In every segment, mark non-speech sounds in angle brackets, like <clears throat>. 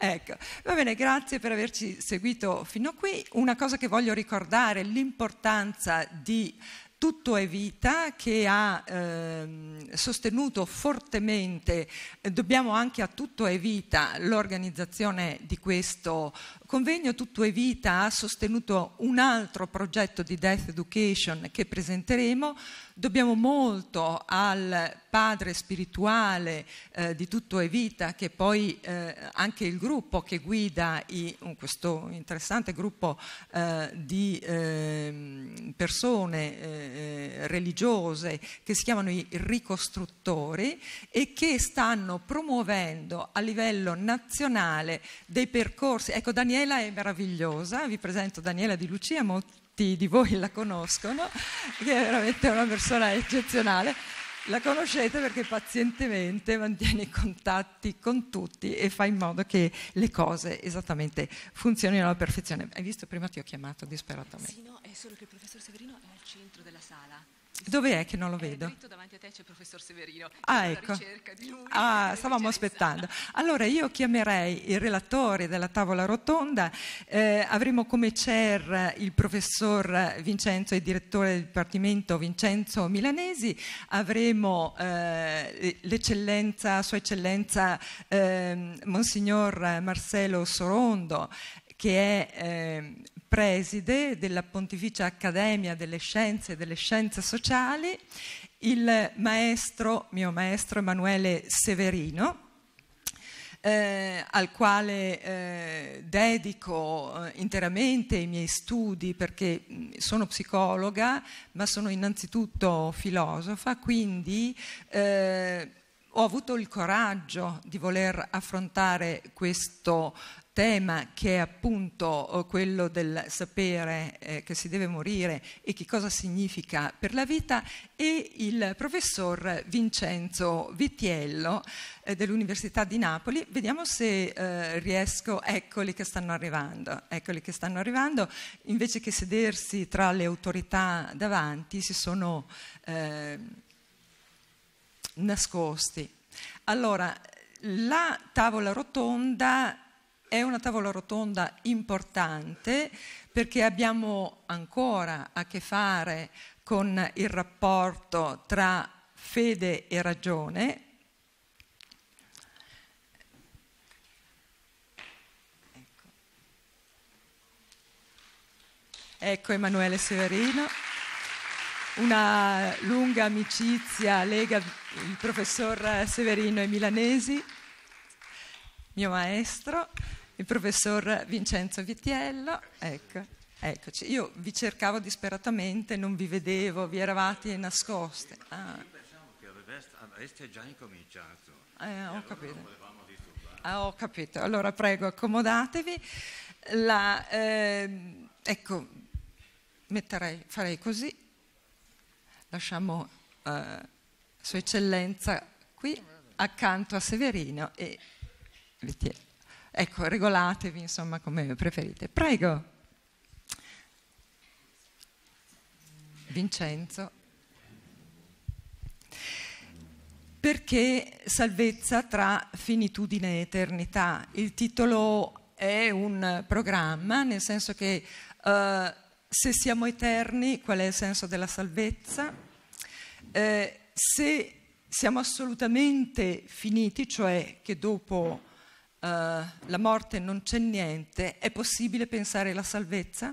Ecco, va bene, grazie per averci seguito fino a qui. Una cosa che voglio ricordare, l'importanza di tutto è vita che ha eh, sostenuto fortemente, eh, dobbiamo anche a Tutto è vita l'organizzazione di questo convegno, Tutto è vita ha sostenuto un altro progetto di Death Education che presenteremo, dobbiamo molto al padre spirituale eh, di tutto è vita, che poi eh, anche il gruppo che guida i, questo interessante gruppo eh, di ehm, persone eh, eh, religiose che si chiamano i ricostruttori e che stanno promuovendo a livello nazionale dei percorsi. Ecco, Daniela è meravigliosa, vi presento Daniela Di Lucia, molti di voi la conoscono, che è veramente una persona eccezionale la conoscete perché pazientemente mantiene i contatti con tutti e fa in modo che le cose esattamente funzionino alla perfezione. Hai visto prima ti ho chiamato disperatamente. Sì, no, è solo che il professor Severino è al centro della sala. Dove è che non lo eh, vedo? Eh, dritto davanti a te c'è il professor Severino. Ah, ecco. Ah, stavamo aspettando. Allora io chiamerei il relatore della tavola rotonda, eh, avremo come chair il professor Vincenzo e direttore del Dipartimento Vincenzo Milanesi, avremo eh, l'eccellenza, sua eccellenza ehm, Monsignor Marcello Sorondo che è eh, preside della Pontificia Accademia delle Scienze e delle Scienze Sociali, il maestro, mio maestro Emanuele Severino, eh, al quale eh, dedico eh, interamente i miei studi perché sono psicologa, ma sono innanzitutto filosofa, quindi eh, ho avuto il coraggio di voler affrontare questo tema che è appunto oh, quello del sapere eh, che si deve morire e che cosa significa per la vita e il professor Vincenzo Vitiello eh, dell'Università di Napoli. Vediamo se eh, riesco, eccoli che stanno arrivando, eccoli che stanno arrivando, invece che sedersi tra le autorità davanti si sono eh, nascosti. Allora, la tavola rotonda è una tavola rotonda importante perché abbiamo ancora a che fare con il rapporto tra fede e ragione. Ecco, ecco Emanuele Severino una lunga amicizia lega il professor Severino ai milanesi, mio maestro il professor Vincenzo Vitiello. Ecco, eccoci. Io vi cercavo disperatamente, non vi vedevo, vi eravate nascoste. Ah. Io pensavo che avreste già incominciato. Eh, ho capito. Ah, ho capito. Allora prego, accomodatevi. La, eh, ecco, metterei, farei così. Lasciamo eh, Sua Eccellenza qui accanto a Severino e Vitiello. Ecco, regolatevi, insomma, come preferite. Prego. Vincenzo. Perché salvezza tra finitudine e eternità? Il titolo è un programma, nel senso che eh, se siamo eterni, qual è il senso della salvezza? Eh, se siamo assolutamente finiti, cioè che dopo eh, la morte non c'è niente, è possibile pensare alla salvezza?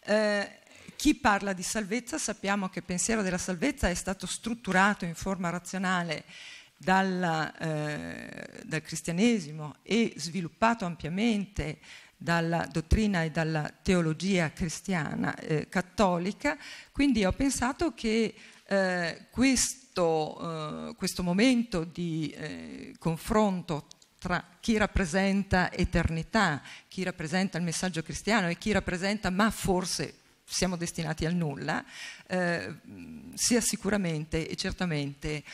Eh, chi parla di salvezza sappiamo che il pensiero della salvezza è stato strutturato in forma razionale dalla, eh, dal cristianesimo e sviluppato ampiamente dalla dottrina e dalla teologia cristiana eh, cattolica, quindi ho pensato che eh, questo, eh, questo, momento di confronto tra chi rappresenta eternità, chi rappresenta il messaggio cristiano e chi rappresenta, ma forse siamo destinati al nulla, eh, sia sicuramente e certamente eh,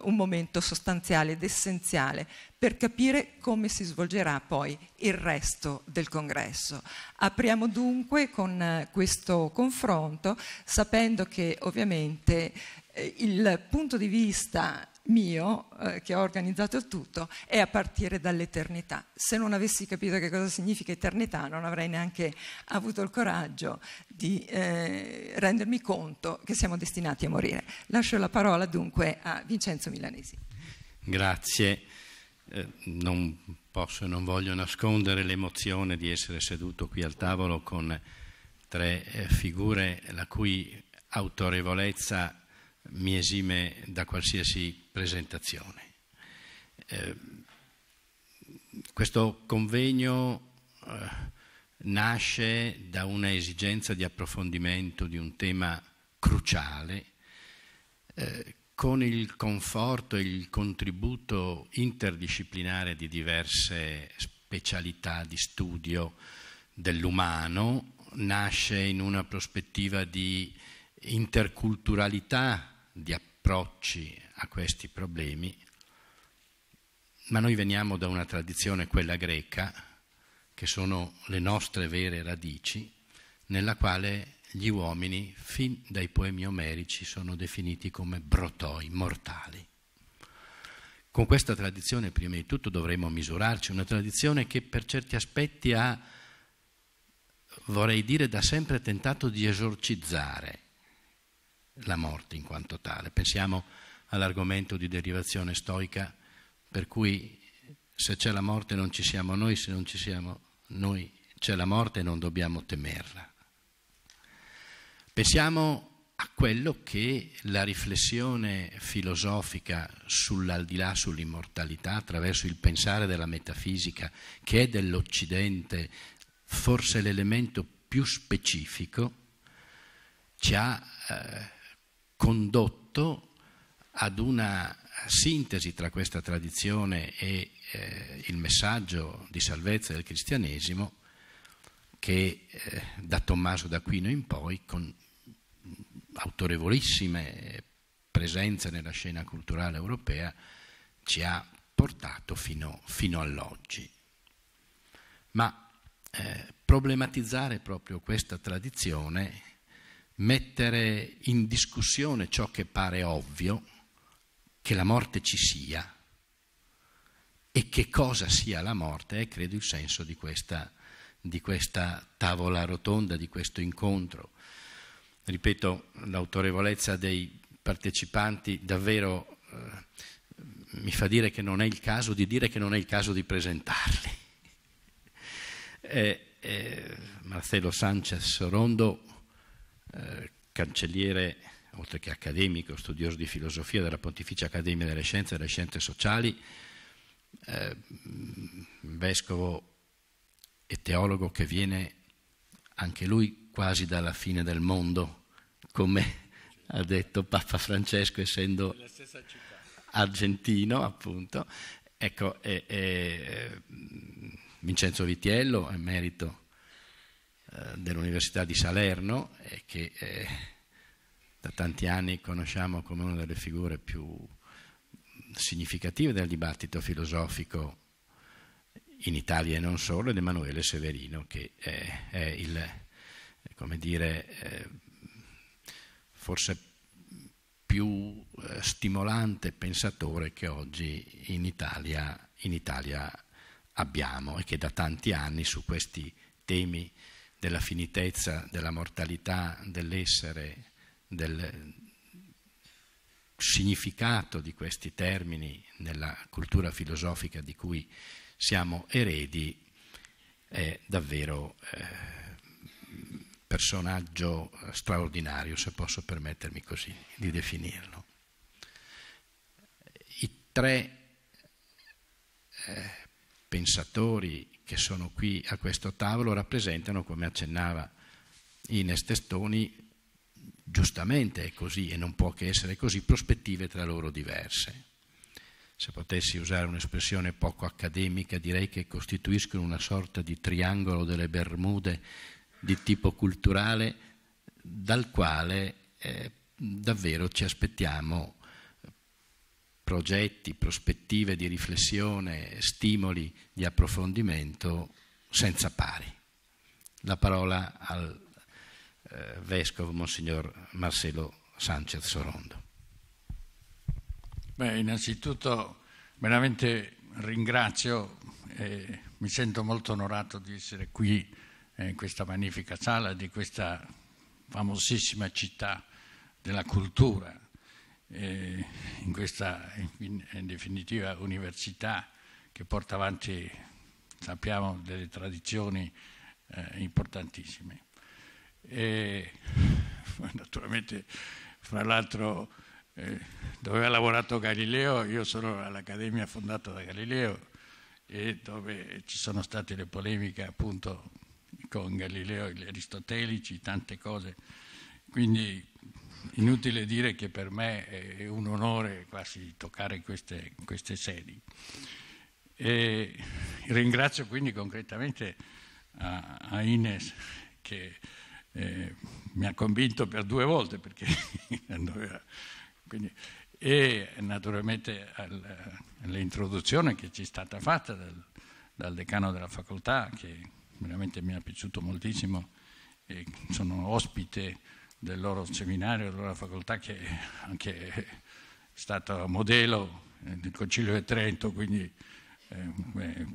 un momento sostanziale ed essenziale per capire come si svolgerà poi il resto del congresso. Apriamo dunque con eh, questo confronto sapendo che ovviamente eh, il punto di vista mio eh, che ha organizzato il tutto è a partire dall'eternità. Se non avessi capito che cosa significa eternità non avrei neanche avuto il coraggio di eh, rendermi conto che siamo destinati a morire. Lascio la parola dunque a Vincenzo Milanesi. Grazie. Eh, non posso e non voglio nascondere l'emozione di essere seduto qui al tavolo con tre eh, figure la cui autorevolezza mi esime da qualsiasi presentazione. Eh, questo convegno eh, nasce da una esigenza di approfondimento di un tema cruciale eh, con il conforto e il contributo interdisciplinare di diverse specialità di studio dell'umano, nasce in una prospettiva di interculturalità di approcci a questi problemi, ma noi veniamo da una tradizione, quella greca, che sono le nostre vere radici, nella quale gli uomini, fin dai poemi omerici, sono definiti come brotoi, mortali. Con questa tradizione, prima di tutto, dovremmo misurarci, una tradizione che per certi aspetti ha, vorrei dire, da sempre tentato di esorcizzare la morte in quanto tale. Pensiamo all'argomento di derivazione stoica per cui se c'è la morte non ci siamo noi, se non ci siamo noi c'è la morte e non dobbiamo temerla. Pensiamo a quello che la riflessione filosofica sull'aldilà, sull'immortalità, attraverso il pensare della metafisica, che è dell'Occidente forse l'elemento più specifico, ci ha eh, condotto ad una sintesi tra questa tradizione e eh, il messaggio di salvezza del cristianesimo che eh, da Tommaso d'Aquino in poi, con autorevolissime presenze nella scena culturale europea, ci ha portato fino, fino all'oggi. Ma eh, problematizzare proprio questa tradizione mettere in discussione ciò che pare ovvio, che la morte ci sia e che cosa sia la morte, è credo il senso di questa, di questa tavola rotonda, di questo incontro. Ripeto, l'autorevolezza dei partecipanti davvero eh, mi fa dire che non è il caso di dire che non è il caso di presentarli. <laughs> eh, eh, Marcelo Sanchez Rondo eh, cancelliere, oltre che accademico, studioso di filosofia della Pontificia Accademia delle Scienze e delle Scienze Sociali, eh, vescovo e teologo che viene anche lui quasi dalla fine del mondo, come ha detto Papa Francesco, essendo argentino, appunto. Ecco, e, e, mm, Vincenzo Vitiello, emerito eh, dell'Università di Salerno e che eh, da tanti anni conosciamo come una delle figure più significative del dibattito filosofico in Italia e non solo, ed Emanuele Severino, che è, eh, è il, come dire, eh, forse più eh, stimolante pensatore che oggi in Italia, in Italia abbiamo e che da tanti anni su questi temi della finitezza, della mortalità dell'essere, del significato di questi termini nella cultura filosofica di cui siamo eredi, è davvero eh, personaggio straordinario, se posso permettermi così di definirlo. I tre eh, pensatori che sono qui a questo tavolo rappresentano, come accennava Ines Testoni, giustamente è così e non può che essere così, prospettive tra loro diverse. Se potessi usare un'espressione poco accademica direi che costituiscono una sorta di triangolo delle Bermude di tipo culturale dal quale eh, davvero ci aspettiamo progetti, prospettive di riflessione, stimoli di approfondimento senza pari. La parola al eh, Vescovo Monsignor Marcelo Sanchez Sorondo. Beh, innanzitutto veramente ringrazio e mi sento molto onorato di essere qui eh, in questa magnifica sala di questa famosissima città della cultura eh, in questa in, in definitiva università che porta avanti, sappiamo, delle tradizioni eh, importantissime. E, <laughs> naturalmente, fra l'altro, eh, dove ha lavorato Galileo, io sono all'Accademia fondata da Galileo e dove ci sono state le polemiche appunto con Galileo, gli aristotelici, tante cose. Quindi Inutile dire che per me è un onore quasi toccare queste, queste sedi. E ringrazio quindi concretamente a, a Ines che eh, mi ha convinto per due volte perché <laughs> quindi, e naturalmente al, all'introduzione che ci è stata fatta dal, dal, decano della facoltà che veramente mi ha piaciuto moltissimo e sono ospite del loro seminario, della loro facoltà, che anche è stata modello eh, nel Concilio di Trento, quindi eh,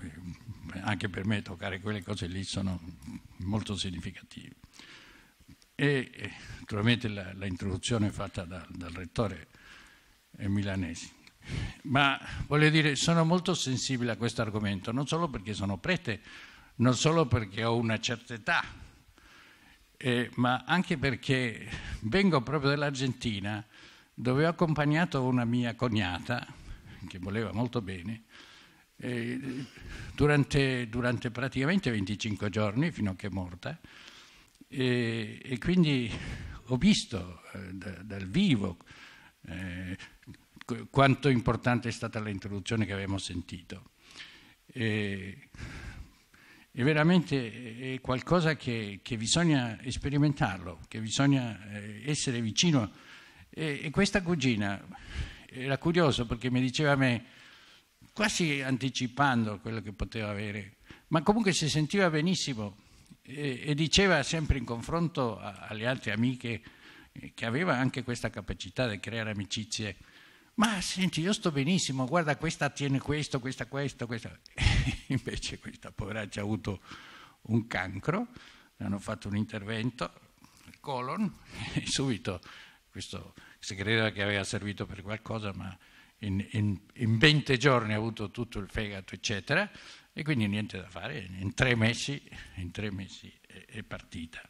anche per me toccare quelle cose lì sono molto significative. E eh, naturalmente la, la introduzione fatta da, dal rettore è milanese. Ma voglio dire, sono molto sensibile a questo argomento, non solo perché sono prete, non solo perché ho una certa età, eh, ma anche perché vengo proprio dall'Argentina dove ho accompagnato una mia cognata che voleva molto bene eh, durante, durante, praticamente 25 giorni fino a che è morta eh, e quindi ho visto eh, da, dal vivo eh, quanto importante è stata l'introduzione che abbiamo sentito è veramente eh, è qualcosa che, che, bisogna sperimentarlo, che bisogna eh, essere vicino. E, e questa cugina era curiosa perché mi diceva a me, quasi anticipando quello che poteva avere, ma comunque si sentiva benissimo e, e diceva sempre in confronto a, alle altre amiche eh, che aveva anche questa capacità di creare amicizie ma senti, io sto benissimo, guarda, questa tiene questo, questa questo, questa. <laughs> Invece questa poveraccia ha avuto un cancro, le hanno fatto un intervento, il colon, <laughs> e subito questo si credeva che aveva servito per qualcosa, ma in, in, in 20 giorni ha avuto tutto il fegato, eccetera, e quindi niente da fare, in tre mesi, in tre mesi è, è partita.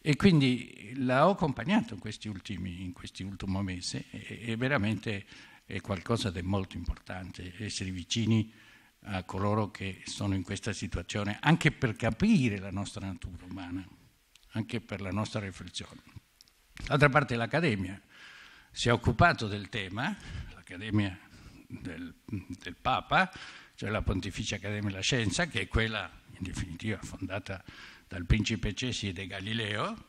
E quindi l'ho accompagnato in questi ultimi, in questi ultimi mesi e, e veramente è qualcosa di molto importante, essere vicini a coloro che sono in questa situazione, anche per capire la nostra natura umana, anche per la nostra riflessione. D'altra parte l'Accademia si è occupato del tema, l'Accademia del, del Papa, cioè la Pontificia Accademia della Scienza, che è quella in definitiva fondata dal principe Cesi e Galileo,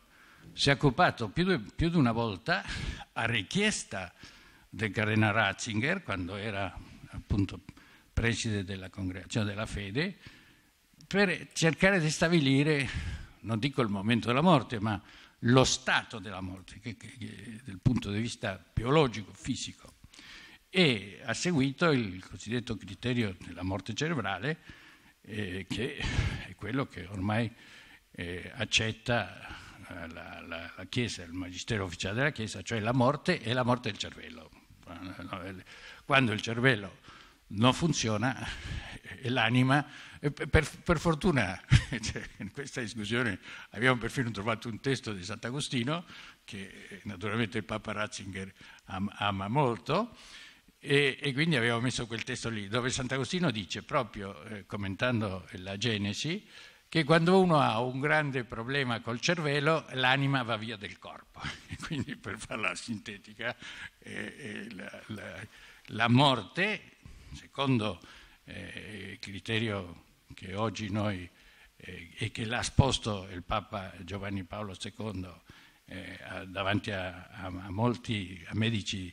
si è occupato più di, una volta a richiesta di del Carena Ratzinger, quando era appunto preside della Congregazione cioè della Fede, per cercare di stabilire, non dico il momento della morte, ma lo stato della morte, che, che, che, dal punto di vista biologico, fisico. E ha seguito il cosiddetto criterio della morte cerebrale, eh, che è quello che ormai eh, accetta eh, la, la, la Chiesa, il magistero ufficiale della Chiesa, cioè la morte e la morte del cervello. Eh, quando il cervello non funziona eh, e l'anima, eh, per, per fortuna <laughs> cioè, in questa discussione abbiamo perfino trovato un testo di Sant'Agostino che naturalmente il Papa Ratzinger ama, molto e, e, quindi abbiamo messo quel testo lì dove Sant'Agostino dice proprio eh, commentando la Genesi che quando uno ha un grande problema col cervello, l'anima va via del corpo. <laughs> Quindi, per farla sintetica, eh, eh, la, la, la, morte, secondo eh, il criterio che oggi noi eh, e che l'ha sposto il Papa Giovanni Paolo II eh, davanti a, a, a molti a medici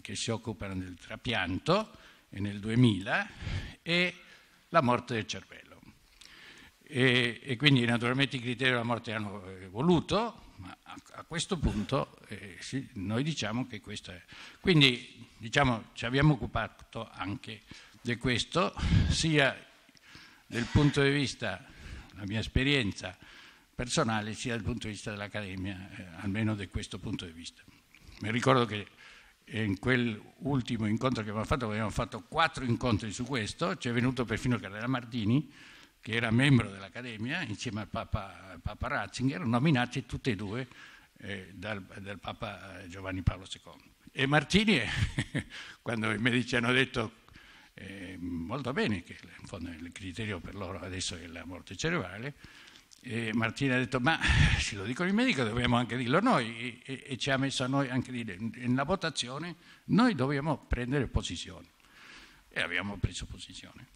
che si occupano del trapianto eh, nel 2000, è la morte del cervello. E, e, quindi naturalmente i criteri della morte hanno evoluto, ma a, a questo punto eh, sì, noi diciamo che questo è. Quindi diciamo, ci abbiamo occupato anche di questo, sia dal punto di vista della mia esperienza personale, sia dal punto di vista dell'Accademia, eh, almeno da questo punto di vista. Mi ricordo che in quell'ultimo incontro che abbiamo fatto, abbiamo fatto quattro incontri su questo, ci è venuto perfino Carrera Martini, che era membro dell'Accademia, insieme al Papa, Papa Ratzinger, nominati tutti e due eh, dal, dal, Papa Giovanni Paolo II. E Martini, eh, <laughs> quando i medici hanno detto eh, molto bene che in fondo il criterio per loro adesso è la morte cerebrale, e Martini ha detto, ma se lo dicono i medici dobbiamo anche dirlo noi e, e, ci ha messo a noi anche dire, nella votazione noi dobbiamo prendere posizione e abbiamo preso posizione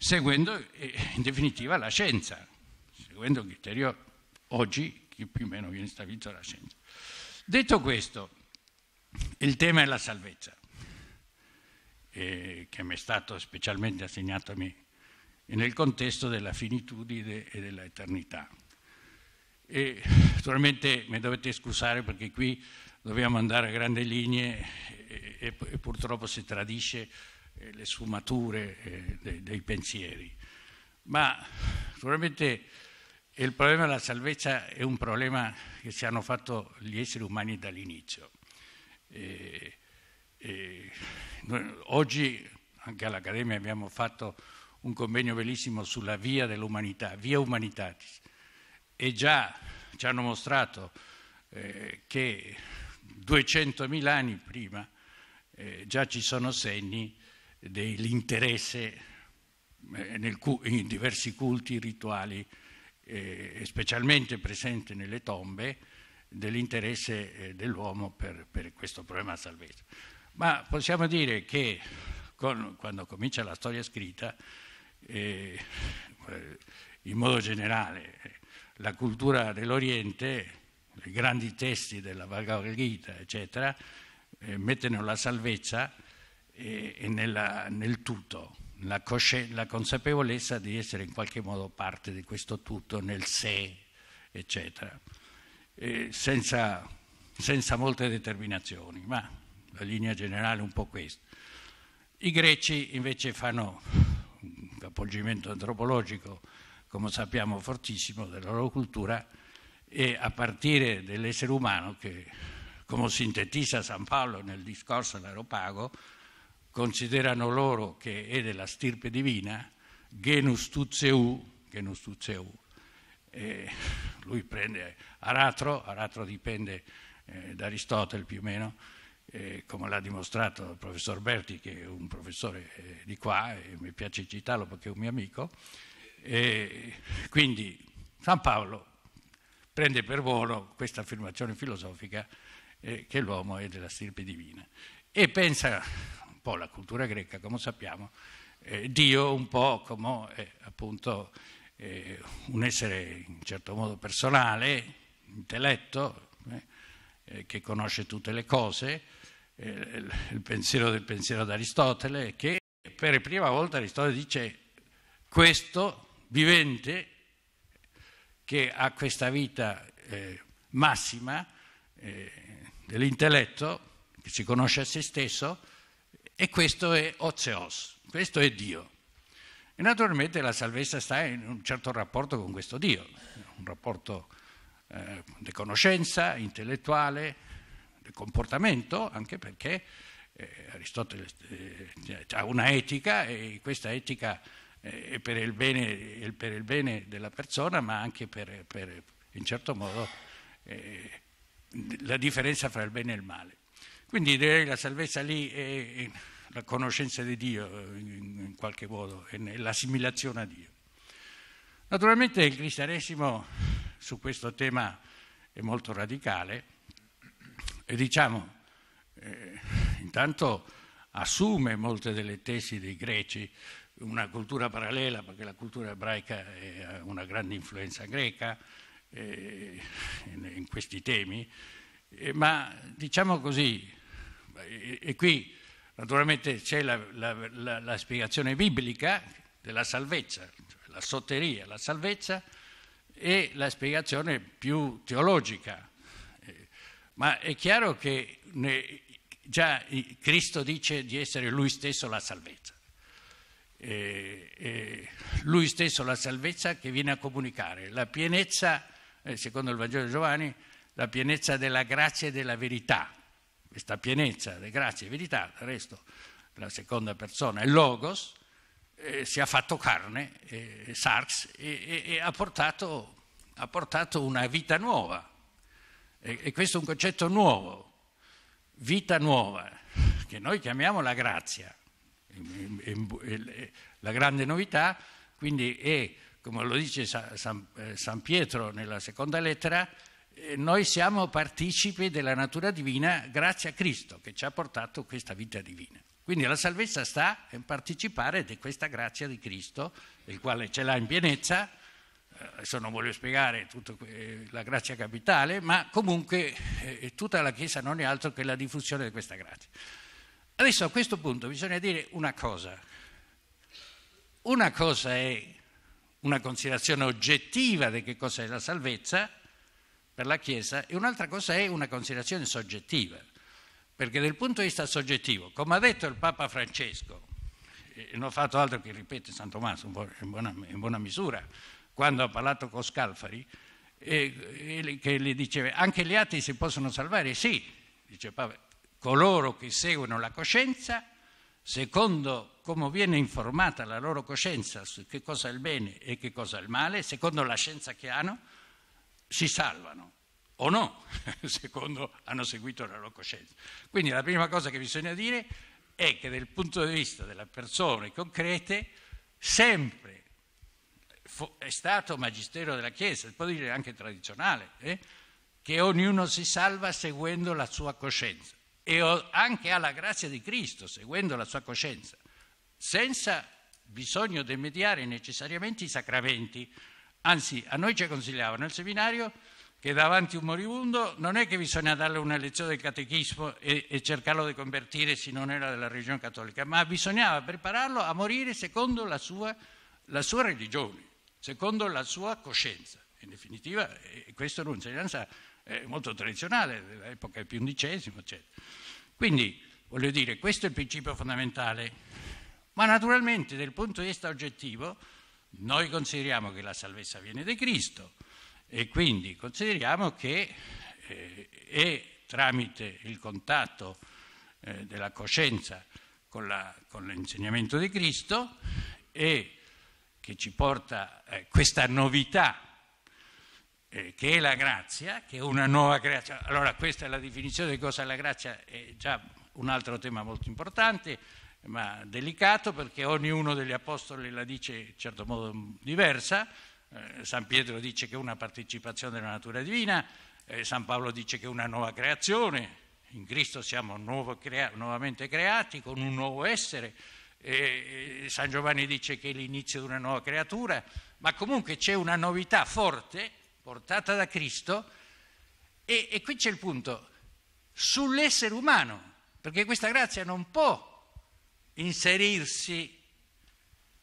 seguendo eh, in definitiva la scienza, seguendo il criterio oggi che più o meno viene stabilito dalla scienza. Detto questo, il tema è la salvezza, eh, che mi è stato specialmente assegnato a me nel contesto della finitudine e dell'eternità. E, naturalmente mi dovete scusare perché qui dobbiamo andare a grandi linee eh, e, e, e purtroppo si tradisce eh, le sfumature eh, dei, pensieri, ma naturalmente il problema della salvezza è un problema che ci hanno fatto gli esseri umani dall'inizio. E, e oggi anche all'Accademia abbiamo fatto un convegno bellissimo sulla via dell'umanità, via Humanitatis, e già ci hanno mostrato eh, che 200.000 anni prima eh, già ci sono segni dell'interesse eh, in diversi culti rituali eh, e specialmente presente nelle tombe dell'interesse eh, dell'uomo per, per, questo problema salvezza. Ma possiamo dire che con, quando comincia la storia scritta, eh, in modo generale, la cultura dell'Oriente, i grandi testi della Bhagavad Gita, eccetera, eh, mettono la salvezza e, nella, nel tutto, la, la consapevolezza di essere in qualche modo parte di questo tutto, nel sé, eccetera, e senza, senza molte determinazioni, ma la linea generale è un po' questa. I greci invece fanno un capovolgimento antropologico, come sappiamo, fortissimo della loro cultura e a partire dell'essere umano che, come sintetizza San Paolo nel discorso all'Aeropago, considerano loro che è della stirpe divina, genus tutzeu, genus tutzeu. E lui prende Aratro, Aratro dipende eh, da Aristotele più o meno, eh, come l'ha dimostrato il professor Berti, che è un professore eh, di qua, e mi piace citarlo perché è un mio amico. E quindi San Paolo prende per volo questa affermazione filosofica eh, che l'uomo è della stirpe divina e pensa un po' la cultura greca, come sappiamo, eh, Dio un po' come eh, appunto eh, un essere in certo modo personale, intelletto, eh, eh, che conosce tutte le cose, eh, il pensiero del pensiero di Aristotele, che per prima volta Aristotele dice questo vivente che ha questa vita massima dell'intelletto, che si conosce a se stesso, e questo è Ozeos, questo è Dio. E naturalmente la salvezza sta in un certo rapporto con questo Dio, un rapporto eh, di conoscenza intellettuale, di comportamento, anche perché eh, Aristotele eh, ha una etica e questa etica eh, è per il bene, è per il bene della persona, ma anche per, per in certo modo, eh, la differenza fra il bene e il male. Quindi direi la salvezza lì è la conoscenza di Dio eh, in qualche modo, è l'assimilazione a Dio. Naturalmente il cristianesimo su questo tema è molto radicale e diciamo eh, intanto assume molte delle tesi dei greci, una cultura parallela perché la cultura ebraica ha una grande influenza greca eh, in, in questi temi, eh, ma diciamo così e, e qui naturalmente c'è la, la, la, la, spiegazione biblica della salvezza, cioè la sotteria, la salvezza, e la spiegazione più teologica. Eh, ma è chiaro che ne, già Cristo dice di essere Lui stesso la salvezza. E, eh, e eh, lui stesso la salvezza che viene a comunicare, la pienezza, secondo il Vangelo di Giovanni, la pienezza della grazia e della verità, questa pienezza di grazia e verità, del resto la seconda persona è Logos, eh, si è fatto carne, eh, Sarx, e, e, e ha, portato, ha, portato, una vita nuova. E, e, questo è un concetto nuovo, vita nuova, che noi chiamiamo la grazia. Eh, la grande novità, quindi, è, come lo dice San, eh, San Pietro nella seconda lettera, eh, noi siamo partecipi della natura divina grazie a Cristo che ci ha portato questa vita divina. Quindi la salvezza sta in partecipare di questa grazia di Cristo, il quale ce l'ha in pienezza, eh, adesso non voglio spiegare tutta eh, la grazia capitale, ma comunque tutta la Chiesa non è altro che la diffusione di questa grazia. Adesso a questo punto bisogna dire una cosa. Una cosa è una considerazione oggettiva di che cosa è la salvezza, per la Chiesa e un'altra cosa è una considerazione soggettiva, perché dal punto di vista soggettivo, come ha detto il Papa Francesco, e non ho fatto altro che ripetere San Tommaso in buona, in buona misura, quando ha parlato con Scalfari, e, e, che gli diceva anche gli atti si possono salvare, sì, dice Papa, coloro che seguono la coscienza, secondo come viene informata la loro coscienza su che cosa è il bene e che cosa è il male, secondo la scienza che hanno, si salvano o no, <laughs> secondo hanno seguito la loro coscienza. Quindi la prima cosa che bisogna dire è che dal punto di vista delle persone concrete sempre è stato magistero della Chiesa, si può dire anche tradizionale, eh, che ognuno si salva seguendo la sua coscienza e anche alla grazia di Cristo, seguendo la sua coscienza, senza bisogno di mediare necessariamente i sacramenti, Anzi, a noi ci consigliavano al seminario che davanti a un moribondo non è che bisogna darle una lezione del catechismo e, e cercarlo di convertire se non era della religione cattolica, ma bisognava prepararlo a morire secondo la sua, la sua religione, secondo la sua coscienza. In definitiva, eh, questa era un'insegnanza eh, molto tradizionale dell'epoca XI, eccetera. Quindi, voglio dire, questo è il principio fondamentale, ma naturalmente dal punto di vista oggettivo noi consideriamo che la salvezza viene da Cristo e quindi consideriamo che eh, è tramite il contatto eh, della coscienza con, la, con, l'insegnamento di Cristo e che ci porta eh, questa novità eh, che è la grazia, che è una nuova creazione. Allora questa è la definizione di cosa è la grazia, è già un altro tema molto importante ma delicato perché ognuno degli apostoli la dice in certo modo diversa. Eh, San Pietro dice che è una partecipazione della natura divina, eh, San Paolo dice che è una nuova creazione, in Cristo siamo crea- nuovamente creati con un nuovo essere. Eh, San Giovanni dice che è l'inizio di una nuova creatura, ma comunque c'è una novità forte portata da Cristo e, e qui c'è il punto sull'essere umano, perché questa grazia non può inserirsi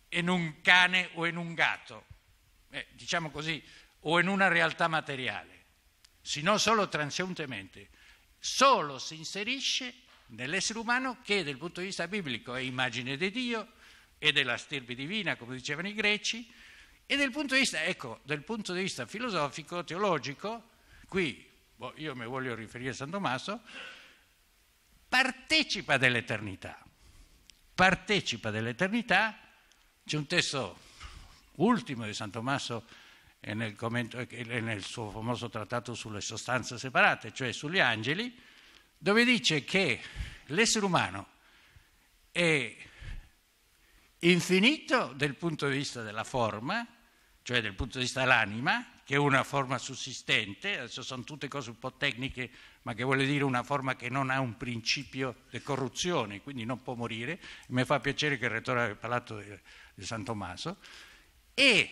in un cane o in un gatto, eh, diciamo così, o in una realtà materiale, se non solo transeuntemente, solo si inserisce nell'essere umano che dal punto di vista biblico è immagine di Dio e della stirpe divina, come dicevano i greci, e dal punto di vista, ecco, dal punto di vista filosofico, teologico, qui boh, io mi voglio riferire a San Tommaso, partecipa dell'eternità partecipa dell'eternità. C'è un testo ultimo di San Tommaso nel, commento, nel suo famoso trattato sulle sostanze separate, cioè sugli angeli, dove dice che l'essere umano è infinito dal punto di vista della forma, cioè dal punto di vista dell'anima, che è una forma sussistente, adesso sono tutte cose un po' tecniche, ma che vuole dire una forma che non ha un principio di corruzione, quindi non può morire. Mi fa piacere che il rettore abbia parlato di, di San Tommaso. E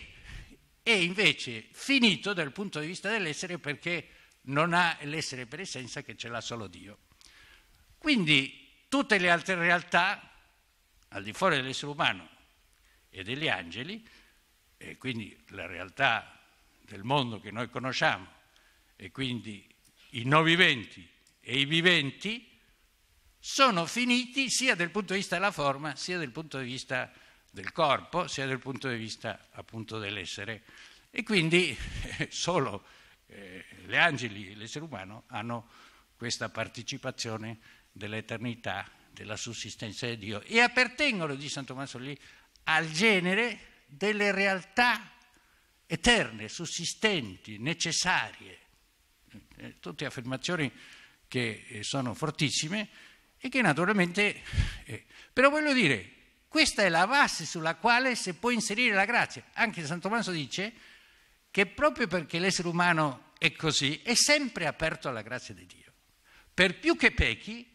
è invece finito dal punto di vista dell'essere perché non ha l'essere per essenza che ce l'ha solo Dio. Quindi tutte le altre realtà, al di fuori dell'essere umano e degli angeli, e quindi la realtà del mondo che noi conosciamo e quindi i non viventi e i viventi sono finiti sia dal punto di vista della forma, sia dal punto di vista del corpo, sia dal punto di vista appunto dell'essere. E quindi eh, <laughs> solo eh, gli angeli e l'essere umano hanno questa partecipazione dell'eternità, della sussistenza di Dio e appartengono, dice San Tommaso lì, al genere delle realtà eterne, sussistenti, necessarie. Eh, tutte affermazioni che eh, sono fortissime e che naturalmente... Eh, però voglio dire, questa è la base sulla quale si può inserire la grazia. Anche San Tommaso dice che proprio perché l'essere umano è così, è sempre aperto alla grazia di Dio. Per più che pecchi,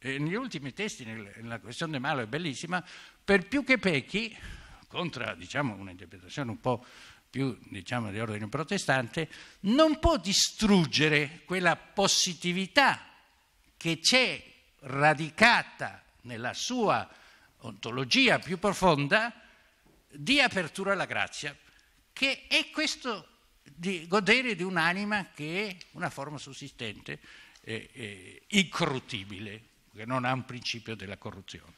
negli ultimi testi, nella questione del malo è bellissima, per più che pechi, contro diciamo, un'interpretazione un po' più diciamo, di ordine protestante, non può distruggere quella positività che c'è radicata nella sua ontologia più profonda di apertura alla grazia, che è questo di godere di un'anima che è una forma sussistente, eh, eh, incorruttibile, che non ha un principio della corruzione.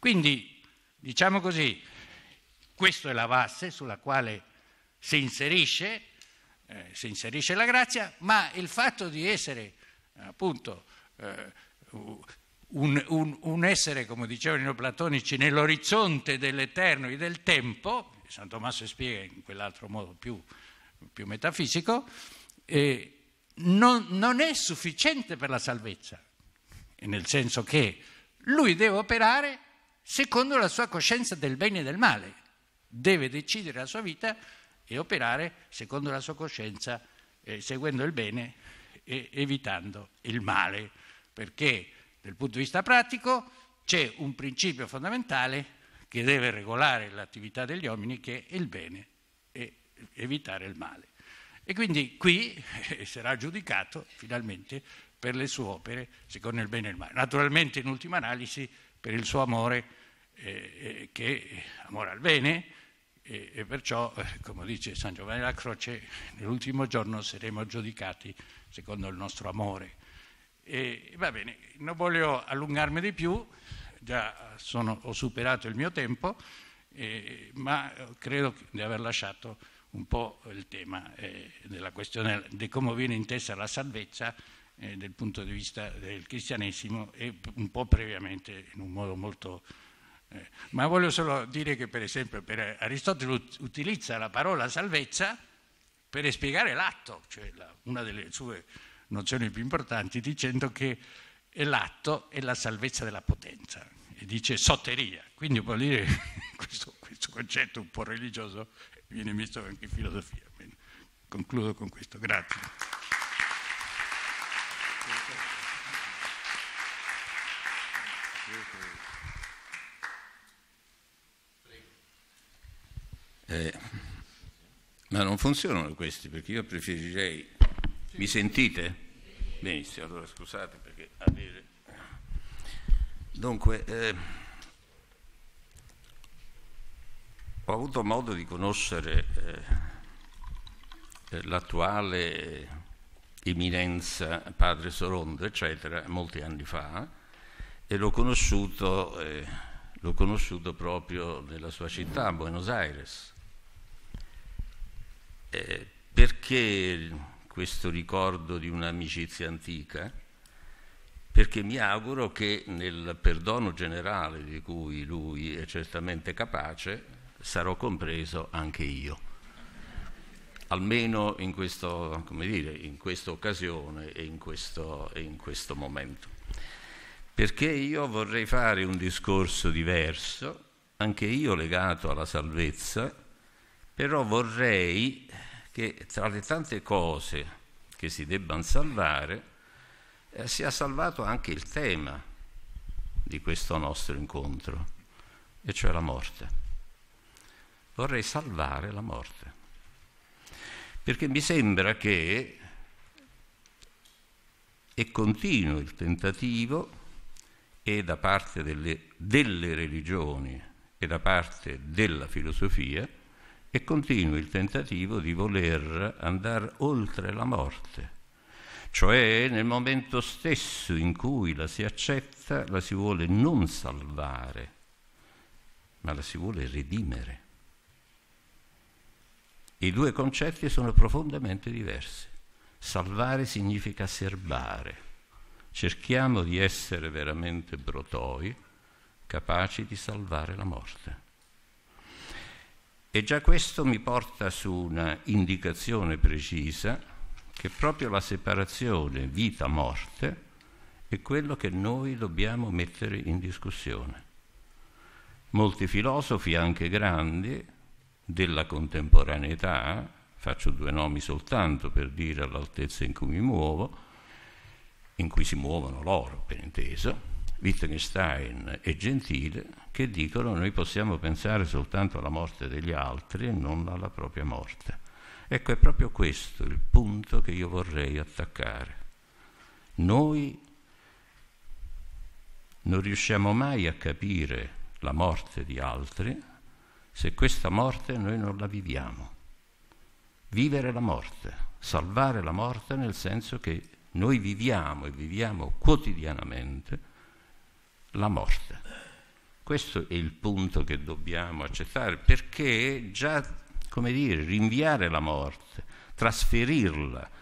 Quindi, diciamo così, questa è la base sulla quale si inserisce, eh, si inserisce la grazia, ma il fatto di essere eh, appunto eh, un, un, un, essere, come dicevano i neoplatonici, nell'orizzonte dell'eterno e del tempo, San Tommaso spiega in quell'altro modo più, più metafisico, eh, non, non, è sufficiente per la salvezza, nel senso che lui deve operare secondo la sua coscienza del bene e del male, deve decidere la sua vita e operare secondo la sua coscienza, eh, seguendo il bene e evitando il male, perché dal punto di vista pratico c'è un principio fondamentale che deve regolare l'attività degli uomini, che è il bene e evitare il male. E quindi qui eh, sarà giudicato finalmente per le sue opere, secondo il bene e il male. Naturalmente in ultima analisi per il suo amore, eh, eh, che amore al bene, e, e perciò, eh, come dice San Giovanni della Croce, nell'ultimo giorno saremo giudicati secondo il nostro amore. E, va bene, non voglio allungarmi di più, già sono, ho superato il mio tempo, eh, ma credo di aver lasciato un po' il tema eh, della questione di come viene intesa la salvezza eh, dal punto di vista del cristianesimo e un po' previamente in un modo molto eh, ma voglio solo dire che per esempio per Aristotele utilizza la parola salvezza per spiegare l'atto, cioè la, una delle sue nozioni più importanti, dicendo che l'atto è la salvezza della potenza, e dice soteria, quindi vuol dire <laughs> questo, questo concetto un po' religioso viene messo anche in filosofia. Concludo con questo, grazie. Eh, ma non funzionano questi perché io preferirei... Mi sentite? Benissimo, allora scusate perché... a Dunque, eh, ho avuto modo di conoscere eh, eh l'attuale eminenza padre Sorondo, eccetera, molti anni fa e l'ho conosciuto, eh, l'ho conosciuto proprio nella sua città, Buenos Aires eh, perché questo ricordo di un'amicizia antica? Perché mi auguro che nel perdono generale di cui lui è certamente capace sarò compreso anche io almeno in, questo, dire, in, questa occasione e in questo, e in questo, momento. Perché io vorrei fare un discorso diverso, anche io legato alla salvezza, però vorrei che tra le tante cose che si debbano salvare eh, sia salvato anche il tema di questo nostro incontro, e cioè la morte. Vorrei salvare la morte, perché mi sembra che è continuo il tentativo e da parte delle, delle religioni e da parte della filosofia e continui il tentativo di voler andare oltre la morte, cioè nel momento stesso in cui la si accetta la si vuole non salvare, ma la si vuole redimere. I due concetti sono profondamente diversi. Salvare significa serbare. Cerchiamo di essere veramente brotoi, capaci di salvare la morte. E già questo mi porta su una indicazione precisa che proprio la separazione vita-morte è quello che noi dobbiamo mettere in discussione. Molti filosofi, anche grandi, della contemporaneità, faccio due nomi soltanto per dire all'altezza in cui mi muovo, in cui si muovono loro, per inteso, Wittgenstein e Gentile che dicono noi possiamo pensare soltanto alla morte degli altri e non alla propria morte. Ecco, è proprio questo il punto che io vorrei attaccare. Noi non riusciamo mai a capire la morte di altri se questa morte noi non la viviamo. Vivere la morte, salvare la morte nel senso che noi viviamo e viviamo quotidianamente la morte. Questo è il punto che dobbiamo accettare, perché già, come dire, rinviare la morte, trasferirla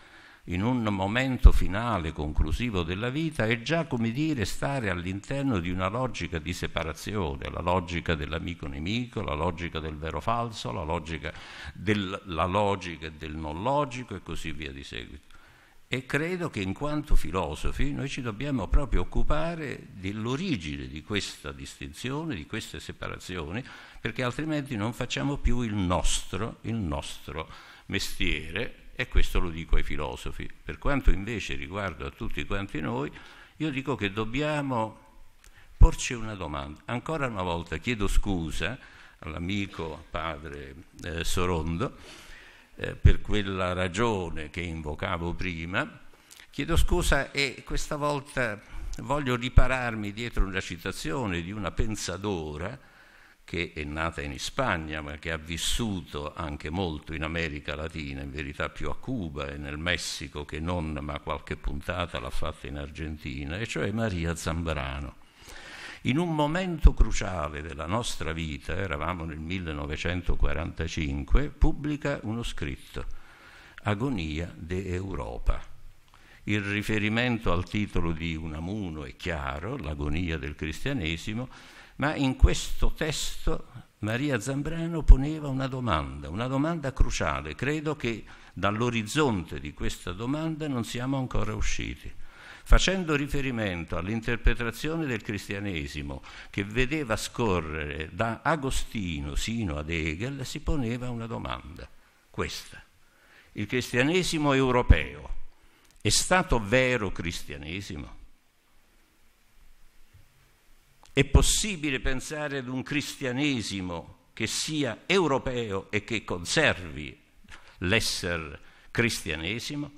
in un momento finale, conclusivo della vita, è già, come dire, stare all'interno di una logica di separazione, la logica dell'amico-nemico, la logica del vero-falso, la logica della logica e del non logico e così via di seguito e credo che in quanto filosofi noi ci dobbiamo proprio occupare dell'origine di questa distinzione, di queste separazioni, perché altrimenti non facciamo più il nostro, il nostro mestiere e questo lo dico ai filosofi. Per quanto invece riguardo a tutti quanti noi, io dico che dobbiamo porci una domanda. Ancora una volta chiedo scusa all'amico padre eh, Sorondo eh, per quella ragione che invocavo prima, chiedo scusa e questa volta voglio ripararmi dietro una citazione di una pensadora che è nata in Spagna ma che ha vissuto anche molto in America Latina, in verità più a Cuba e nel Messico che non, ma qualche puntata l'ha fatta in Argentina, e cioè Maria Zambrano in un momento cruciale della nostra vita, eravamo nel 1945, pubblica uno scritto, Agonia de Europa. Il riferimento al titolo di Unamuno è chiaro, l'agonia del cristianesimo, ma in questo testo Maria Zambrano poneva una domanda, una domanda cruciale. Credo che dall'orizzonte di questa domanda non siamo ancora usciti facendo riferimento all'interpretazione del cristianesimo che vedeva scorrere da Agostino sino ad Hegel, si poneva una domanda, questa. Il cristianesimo europeo è stato vero cristianesimo? È possibile pensare ad un cristianesimo che sia europeo e che conservi l'essere cristianesimo?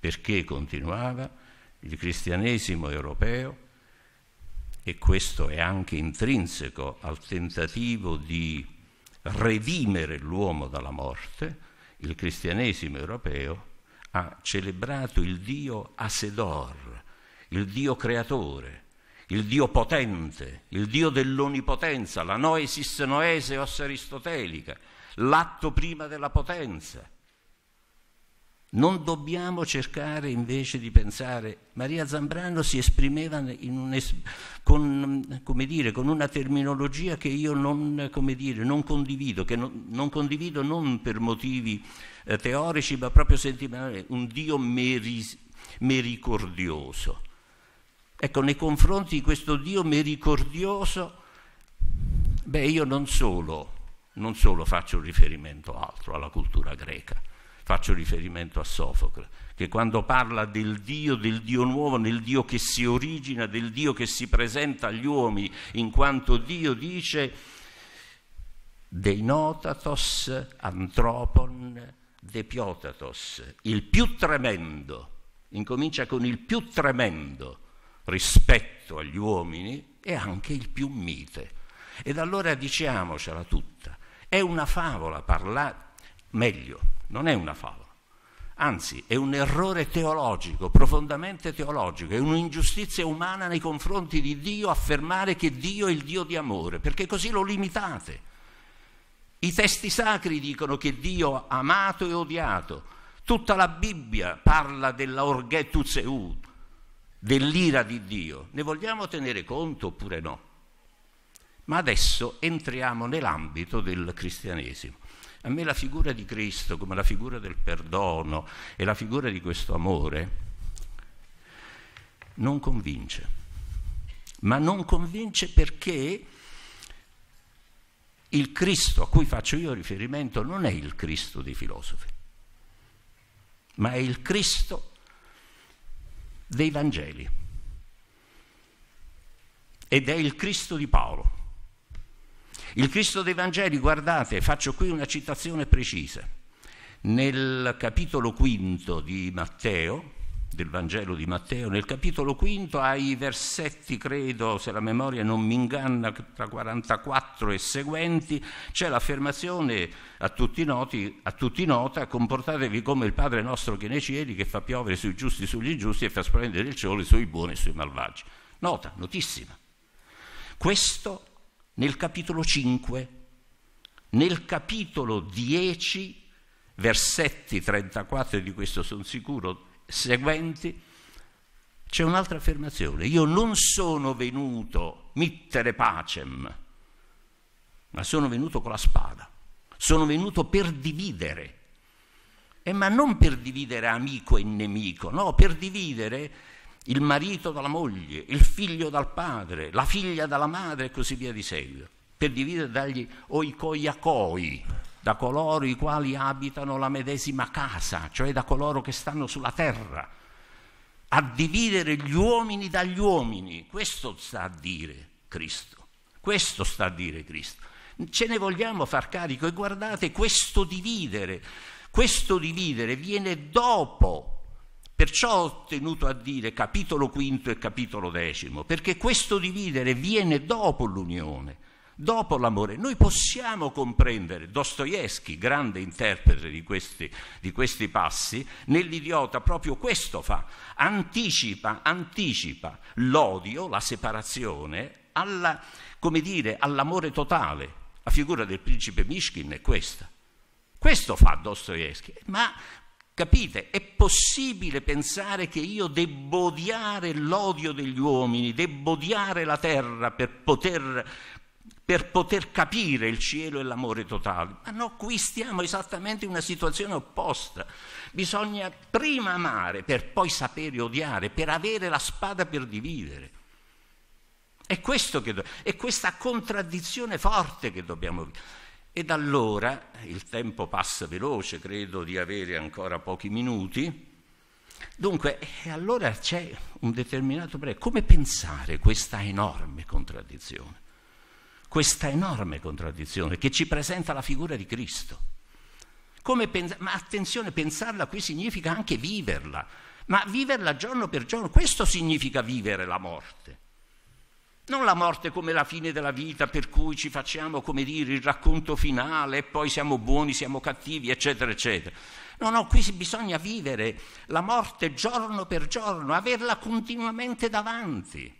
Perché continuava? il cristianesimo europeo, e questo è anche intrinseco al tentativo di redimere l'uomo dalla morte, il cristianesimo europeo ha celebrato il Dio Asedor, il Dio creatore, il Dio potente, il Dio dell'onipotenza, la noesis noese os aristotelica, l'atto prima della potenza, non dobbiamo cercare invece di pensare, Maria Zambrano si esprimeva un es con, dire, con, una terminologia che io non, dire, non condivido, che non, non, condivido non per motivi eh, teorici ma proprio sentimentali, un Dio meris, mericordioso. Ecco, nei confronti di questo Dio mericordioso, beh, io non solo, non solo faccio riferimento altro alla cultura greca, faccio riferimento a Sofocle, che quando parla del Dio, del Dio nuovo, nel Dio che si origina, del Dio che si presenta agli uomini, in quanto Dio dice deinotatos antropon de piotatos, il più tremendo, incomincia con il più tremendo rispetto agli uomini e anche il più mite. Ed allora diciamocela tutta, è una favola parlare meglio, non è una favola. Anzi, è un errore teologico, profondamente teologico, è un'ingiustizia umana nei confronti di Dio affermare che Dio è il Dio di amore, perché così lo limitate. I testi sacri dicono che Dio ha amato e odiato. Tutta la Bibbia parla della orghetuseu, dell'ira di Dio. Ne vogliamo tenere conto oppure no? Ma adesso entriamo nell'ambito del cristianesimo. A me la figura di Cristo come la figura del perdono e la figura di questo amore non convince, ma non convince perché il Cristo a cui faccio io riferimento non è il Cristo dei filosofi, ma è il Cristo dei Vangeli ed è il Cristo di Paolo. Il Cristo dei Vangeli, guardate, faccio qui una citazione precisa. Nel capitolo quinto di Matteo, del Vangelo di Matteo, nel capitolo quinto ai versetti, credo, se la memoria non mi inganna, tra 44 e seguenti, c'è l'affermazione a tutti, noti, a tutti nota, comportatevi come il Padre nostro che nei cieli, che fa piovere sui giusti e sugli ingiusti e fa splendere il sole sui buoni e sui malvagi. Nota, notissima. Questo nel capitolo 5, nel capitolo 10, versetti 34 di questo sono sicuro, seguenti, c'è un'altra affermazione. Io non sono venuto mittere pacem, ma sono venuto con la spada. Sono venuto per dividere. E ma non per dividere amico e nemico, no, per dividere il marito dalla moglie, il figlio dal padre, la figlia dalla madre e così via di seguito, per dividere dagli oikoiakoi, da coloro i quali abitano la medesima casa, cioè da coloro che stanno sulla terra, a dividere gli uomini dagli uomini, questo sta a dire Cristo, questo sta a dire Cristo. Ce ne vogliamo far carico e guardate, questo dividere, questo dividere viene dopo Perciò ho tenuto a dire capitolo quinto e capitolo decimo, perché questo dividere viene dopo l'unione, dopo l'amore. Noi possiamo comprendere Dostoevsky, grande interprete di questi, di questi passi, nell'idiota proprio questo fa, anticipa, anticipa l'odio, la separazione, alla, come dire, all'amore totale. La figura del principe Mishkin è questa. Questo fa Dostoevsky, ma Capite? È possibile pensare che io debbo odiare l'odio degli uomini, debbo odiare la terra per poter, per poter capire il cielo e l'amore totale. Ma no, qui stiamo esattamente in una situazione opposta. Bisogna prima amare per poi sapere odiare, per avere la spada per dividere. È, che, è questa contraddizione forte che dobbiamo vivere. Ed allora, il tempo passa veloce, credo di avere ancora pochi minuti, dunque, e allora c'è un determinato problema. Come pensare questa enorme contraddizione? Questa enorme contraddizione che ci presenta la figura di Cristo. Pens- ma attenzione, pensarla qui significa anche viverla, ma viverla giorno per giorno, questo significa vivere la morte. Non la morte come la fine della vita per cui ci facciamo, come dire, il racconto finale e poi siamo buoni, siamo cattivi, eccetera, eccetera. No, no, qui bisogna vivere la morte giorno per giorno, averla continuamente davanti,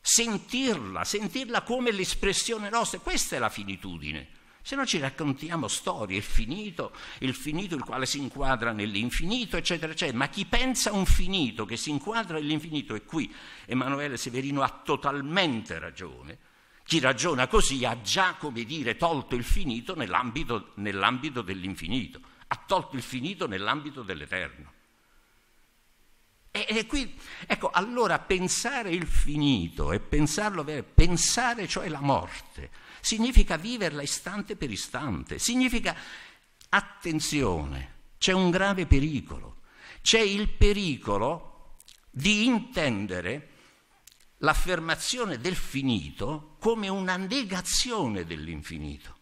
sentirla, sentirla come l'espressione nostra. Questa è la finitudine. Se no ci raccontiamo storie, il finito, il finito il quale si inquadra nell'infinito, eccetera, eccetera. Ma chi pensa a un finito che si inquadra nell'infinito, e qui Emanuele Severino ha totalmente ragione, chi ragiona così ha già, come dire, tolto il finito nell'ambito, nell'ambito dell'infinito, ha tolto il finito nell'ambito dell'eterno. E, e, qui, ecco, allora pensare il finito e pensarlo, pensare cioè la morte, significa viverla istante per istante, significa attenzione, c'è un grave pericolo, c'è il pericolo di intendere l'affermazione del finito come una negazione dell'infinito.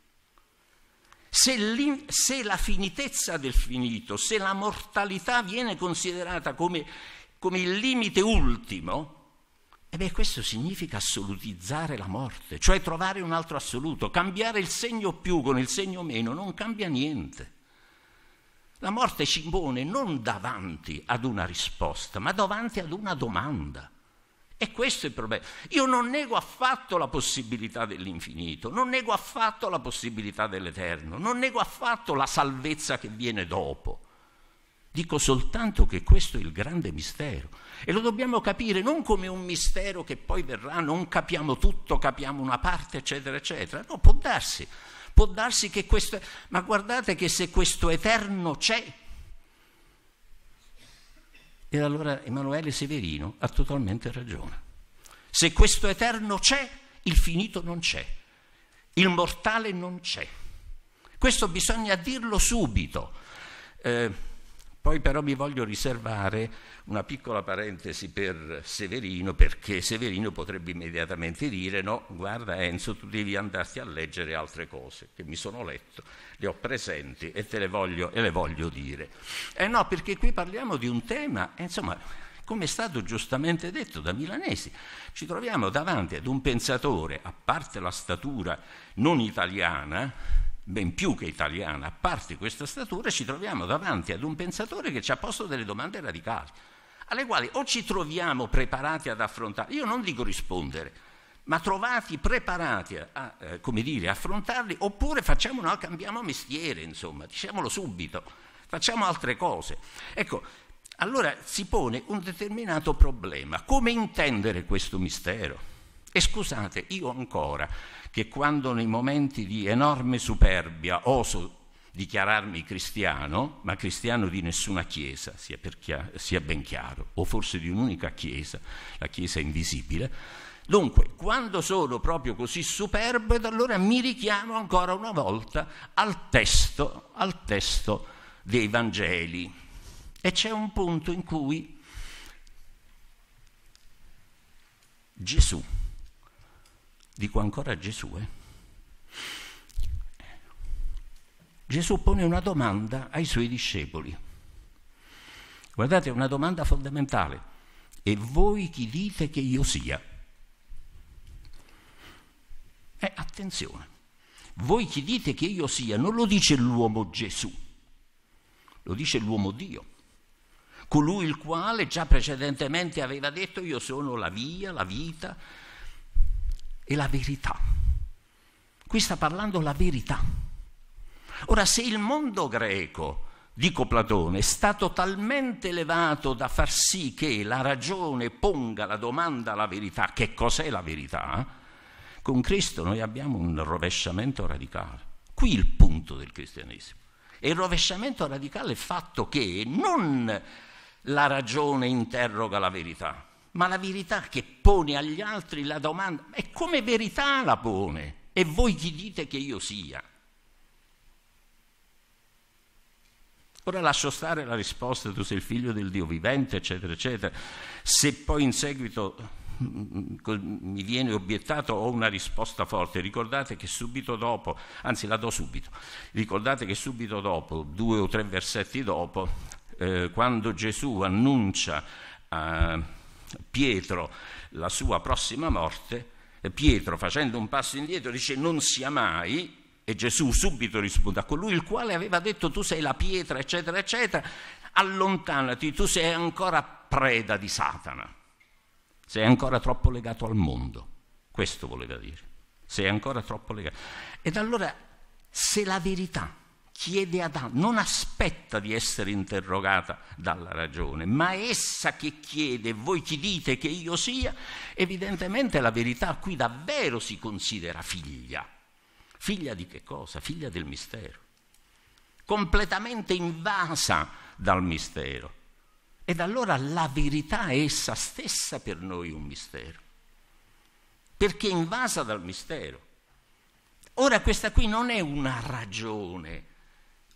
Se, se, la finitezza del finito, se la mortalità viene considerata come, come il limite ultimo, e beh, questo significa assolutizzare la morte, cioè trovare un altro assoluto, cambiare il segno più con il segno meno, non cambia niente. La morte ci impone non davanti ad una risposta, ma davanti ad una domanda. E questo è il problema. Io non nego affatto la possibilità dell'infinito, non nego affatto la possibilità dell'eterno, non nego affatto la salvezza che viene dopo. Dico soltanto che questo è il grande mistero e lo dobbiamo capire non come un mistero che poi verrà, non capiamo tutto, capiamo una parte, eccetera, eccetera. No, può darsi, può darsi che questo... Ma guardate che se questo eterno c'è... E allora Emanuele Severino ha totalmente ragione. Se questo eterno c'è, il finito non c'è, il mortale non c'è. Questo bisogna dirlo subito. Eh, poi però mi voglio riservare una piccola parentesi per Severino, perché Severino potrebbe immediatamente dire no, guarda Enzo, tu devi andarti a leggere altre cose che mi sono letto, le ho presenti e te le voglio, e le voglio dire. Eh no, perché qui parliamo di un tema, eh, insomma, come è stato giustamente detto da Milanesi, ci troviamo davanti ad un pensatore, a parte la statura non italiana, ben più che italiana, a parte questa statura, ci troviamo davanti ad un pensatore che ci ha posto delle domande radicali, alle quali o ci troviamo preparati ad affrontare, io non dico rispondere, ma trovati preparati a eh, come dire, affrontarli, oppure facciamo, no, cambiamo mestiere, insomma, diciamolo subito, facciamo altre cose. Ecco, allora si pone un determinato problema, come intendere questo mistero? E scusate, io ancora che quando nei momenti di enorme superbia oso dichiararmi cristiano, ma cristiano di nessuna chiesa, sia, chia- sia ben chiaro, o forse di un'unica chiesa, la chiesa invisibile, Dunque, quando sono proprio così superbo, allora mi richiamo ancora una volta al testo, al testo dei Vangeli. E c'è un punto in cui Gesù dico ancora Gesù, eh? Gesù pone una domanda ai suoi discepoli. Guardate, è una domanda fondamentale. E voi chi dite che io sia? Eh, attenzione. Voi chi dite che io sia? Non lo dice l'uomo Gesù, lo dice l'uomo Dio colui il quale già precedentemente aveva detto io sono la via, la vita, e la verità. Qui sta parlando la verità. Ora, se il mondo greco, dico Platone, è stato talmente elevato da far sì che la ragione ponga la domanda alla verità, che cos'è la verità, con Cristo noi abbiamo un rovesciamento radicale. Qui il punto del cristianesimo. E il rovesciamento radicale è il fatto che non la ragione interroga la verità, ma la verità che pone agli altri la domanda, è come verità la pone? E voi chi dite che io sia? Ora lascio stare la risposta, tu sei il figlio del Dio vivente, eccetera, eccetera. Se poi in seguito mm, mi viene obiettato ho una risposta forte, ricordate che subito dopo, anzi la do subito, ricordate che subito dopo, due o tre versetti dopo, eh, quando Gesù annuncia... Eh, Pietro, la sua prossima morte, Pietro facendo un passo indietro dice non sia mai, e Gesù subito risponde a colui il quale aveva detto tu sei la pietra, eccetera, eccetera, allontanati, tu sei ancora preda di Satana, sei ancora troppo legato al mondo, questo voleva dire, sei ancora troppo legato. Ed allora se la verità chiede ad Anna, non aspetta di essere interrogata dalla ragione, ma essa che chiede, voi chi dite che io sia, evidentemente la verità qui davvero si considera figlia. Figlia di che cosa? Figlia del mistero. Completamente invasa dal mistero. Ed allora la verità è essa stessa per noi un mistero, perché invasa dal mistero. Ora questa qui non è una ragione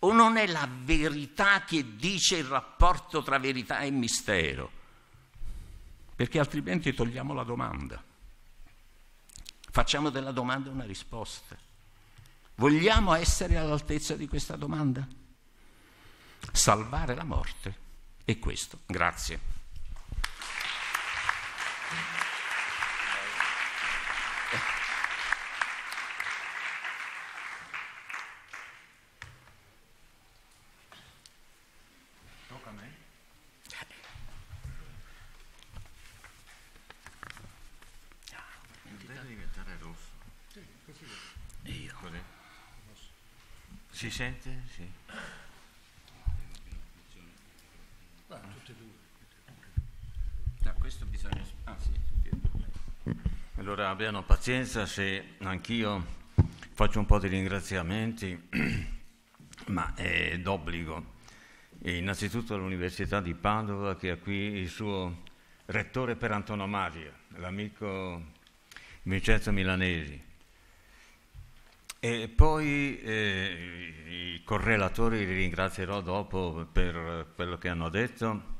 o non è la verità che dice il rapporto tra verità e mistero? Perché altrimenti togliamo la domanda. Facciamo della domanda una risposta. Vogliamo essere all'altezza di questa domanda? Salvare la morte. E questo. Grazie. pazienza se anch'io faccio un po' di ringraziamenti, <clears throat> ma è d'obbligo. E innanzitutto all'Università di Padova che ha qui il suo rettore per antonomasia, l'amico Vincenzo Milanesi. E poi eh, i correlatori li ringrazierò dopo per quello che hanno detto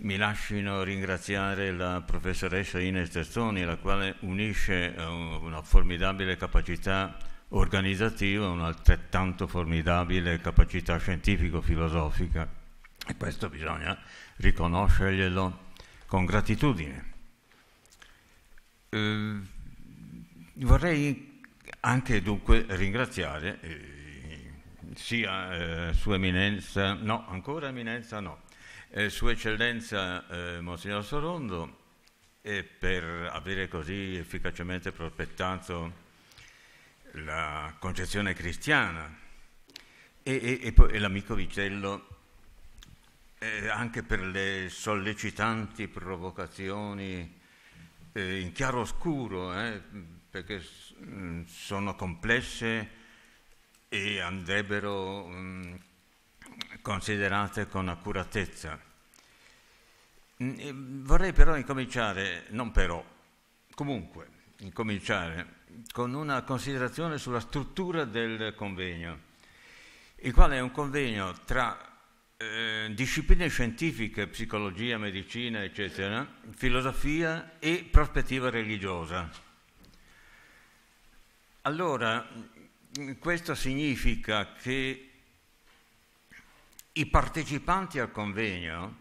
mi lascino ringraziare la professoressa Ines Terzoni, la quale unisce eh, una formidabile capacità organizzativa e un'altrettanto formidabile capacità scientifico-filosofica e questo bisogna riconoscerglielo con gratitudine. Eh, vorrei anche dunque ringraziare eh, sia eh, Sua Eminenza, no, ancora Eminenza no, eh, Sua Eccellenza eh, Monsignor Sorondo, e per avere così efficacemente prospettato la concezione cristiana e, e, e, poi, l'amico Vicello eh, anche per le sollecitanti provocazioni eh, in chiaro oscuro, eh, perché mh, mm, sono complesse e andrebbero mh, mm, considerate con accuratezza. Mm, eh, vorrei però incominciare, non però, comunque incominciare con una considerazione sulla struttura del convegno, il quale è un convegno tra eh, discipline scientifiche, psicologia, medicina, eccetera, filosofia e prospettiva religiosa. Allora, mm, questo significa che i partecipanti al convegno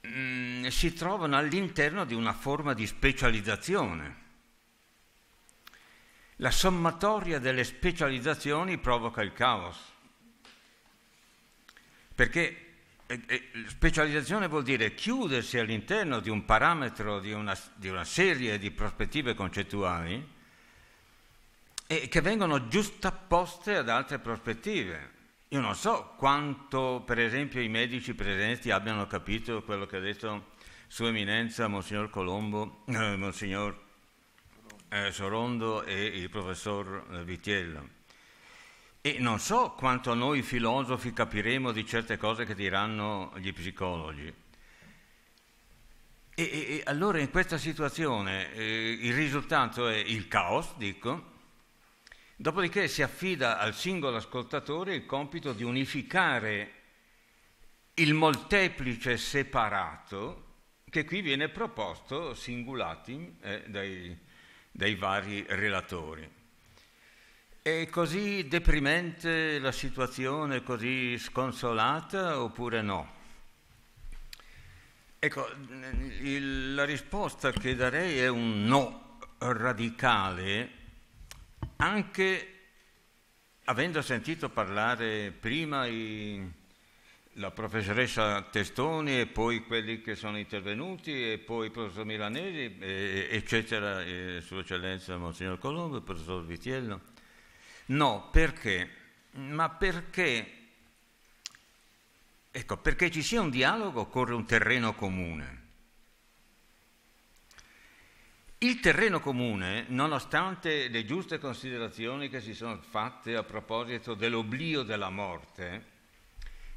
mh, mm, si trovano all'interno di una forma di specializzazione. La sommatoria delle specializzazioni provoca il caos, perché eh, eh, specializzazione vuol dire chiudersi all'interno di un parametro, di una, di una serie di prospettive concettuali e eh, che vengono giustapposte ad altre prospettive. Io non so quanto, per esempio, i medici presenti abbiano capito quello che ha detto Sua Eminenza, Monsignor Colombo, eh, Monsignor eh, Sorondo e il professor Vitiello. E non so quanto noi filosofi capiremo di certe cose che diranno gli psicologi. E, e, e allora in questa situazione eh, il risultato è il caos, dico, Dopodiché si affida al singolo ascoltatore il compito di unificare il molteplice separato che qui viene proposto singulatim eh, dai, dai vari relatori. È così deprimente la situazione, così sconsolata oppure no? Ecco, il, la risposta che darei è un no radicale anche avendo sentito parlare prima i, la professoressa Testoni e poi quelli che sono intervenuti e poi il professor Milanesi, e, eccetera, e Sua Eccellenza Monsignor Colombo, il professor Vitiello. No, perché? Ma perché? Ecco, perché ci sia un dialogo occorre un terreno comune. Il terreno comune, nonostante le giuste considerazioni che si sono fatte a proposito dell'oblio della morte,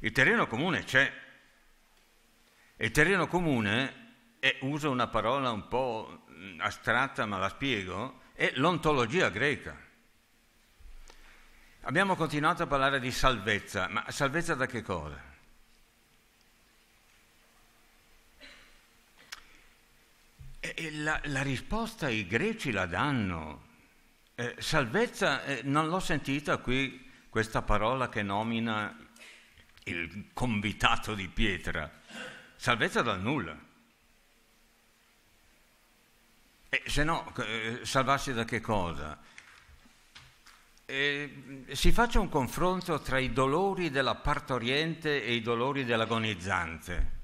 il terreno comune c'è. Il terreno comune, è, uso una parola un po' mm, astratta ma la spiego, è l'ontologia greca. Abbiamo continuato a parlare di salvezza, ma salvezza da che cosa? E la, la, risposta i greci la danno. Eh, salvezza, eh, non l'ho sentita qui questa parola che nomina il convitato di pietra. Salvezza dal nulla. E se no, eh, salvarsi da che cosa? E, eh, si faccia un confronto tra i dolori della partoriente e i dolori dell'agonizzante.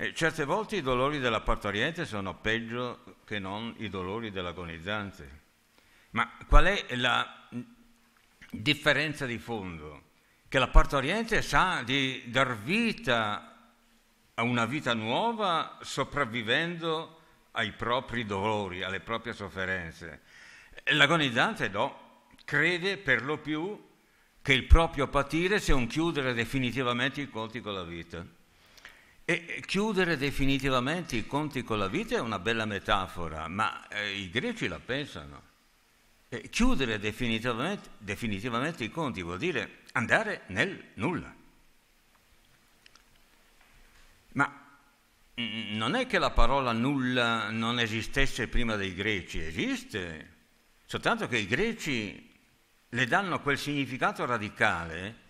E certe volte i dolori della dell'appartoriente sono peggio che non i dolori dell'agonizzante. Ma qual è la differenza di fondo? Che la l'appartoriente sa di dar vita a una vita nuova sopravvivendo ai propri dolori, alle proprie sofferenze. L'agonizzante no, crede per lo più che il proprio patire sia un chiudere definitivamente i conti con la vita. E chiudere definitivamente i conti con la vita è una bella metafora, ma eh, i greci la pensano. E chiudere definitivamente, definitivamente i conti vuol dire andare nel nulla. Ma mm, mm, non è che la parola nulla non esistesse prima dei greci, esiste, soltanto che i greci le danno quel significato radicale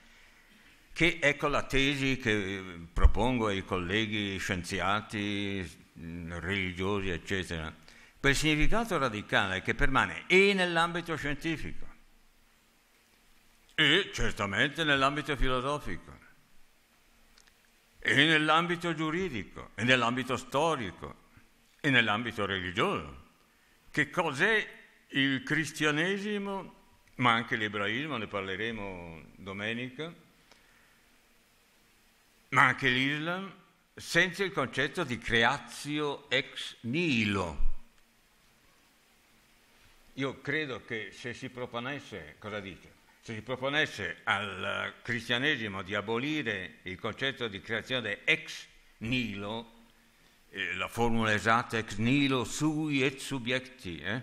che ecco la tesi che eh, propongo ai colleghi scienziati, mm, religiosi, eccetera. Quel significato radicale che permane e nell'ambito scientifico e certamente nell'ambito filosofico e nell'ambito giuridico e nell'ambito storico e nell'ambito religioso. Che cos'è il cristianesimo, ma anche l'ebraismo, ne parleremo domenica ma anche l'Islam senza il concetto di creatio ex nihilo. Io credo che se si proponesse, cosa dice? Se si proponesse al cristianesimo di abolire il concetto di creazione ex nihilo, eh, la formula esatta ex nihilo sui et subjecti, eh?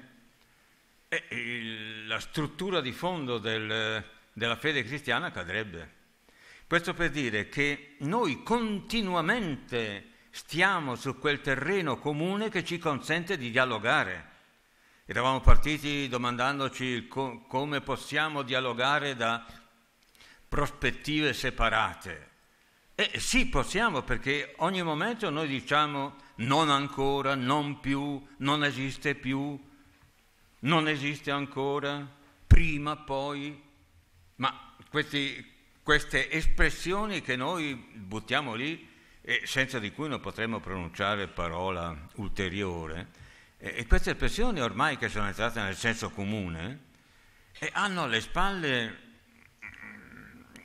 e eh, il, la struttura di fondo del, della fede cristiana cadrebbe. Questo per dire che noi continuamente stiamo su quel terreno comune che ci consente di dialogare. Eravamo partiti domandandoci co- come possiamo dialogare da prospettive separate. E sì, possiamo, perché ogni momento noi diciamo non ancora, non più, non esiste più, non esiste ancora, prima, poi. Ma questi, queste espressioni che noi buttiamo lì e senza di cui non potremmo pronunciare parola ulteriore. E, queste espressioni ormai che sono entrate nel senso comune hanno alle spalle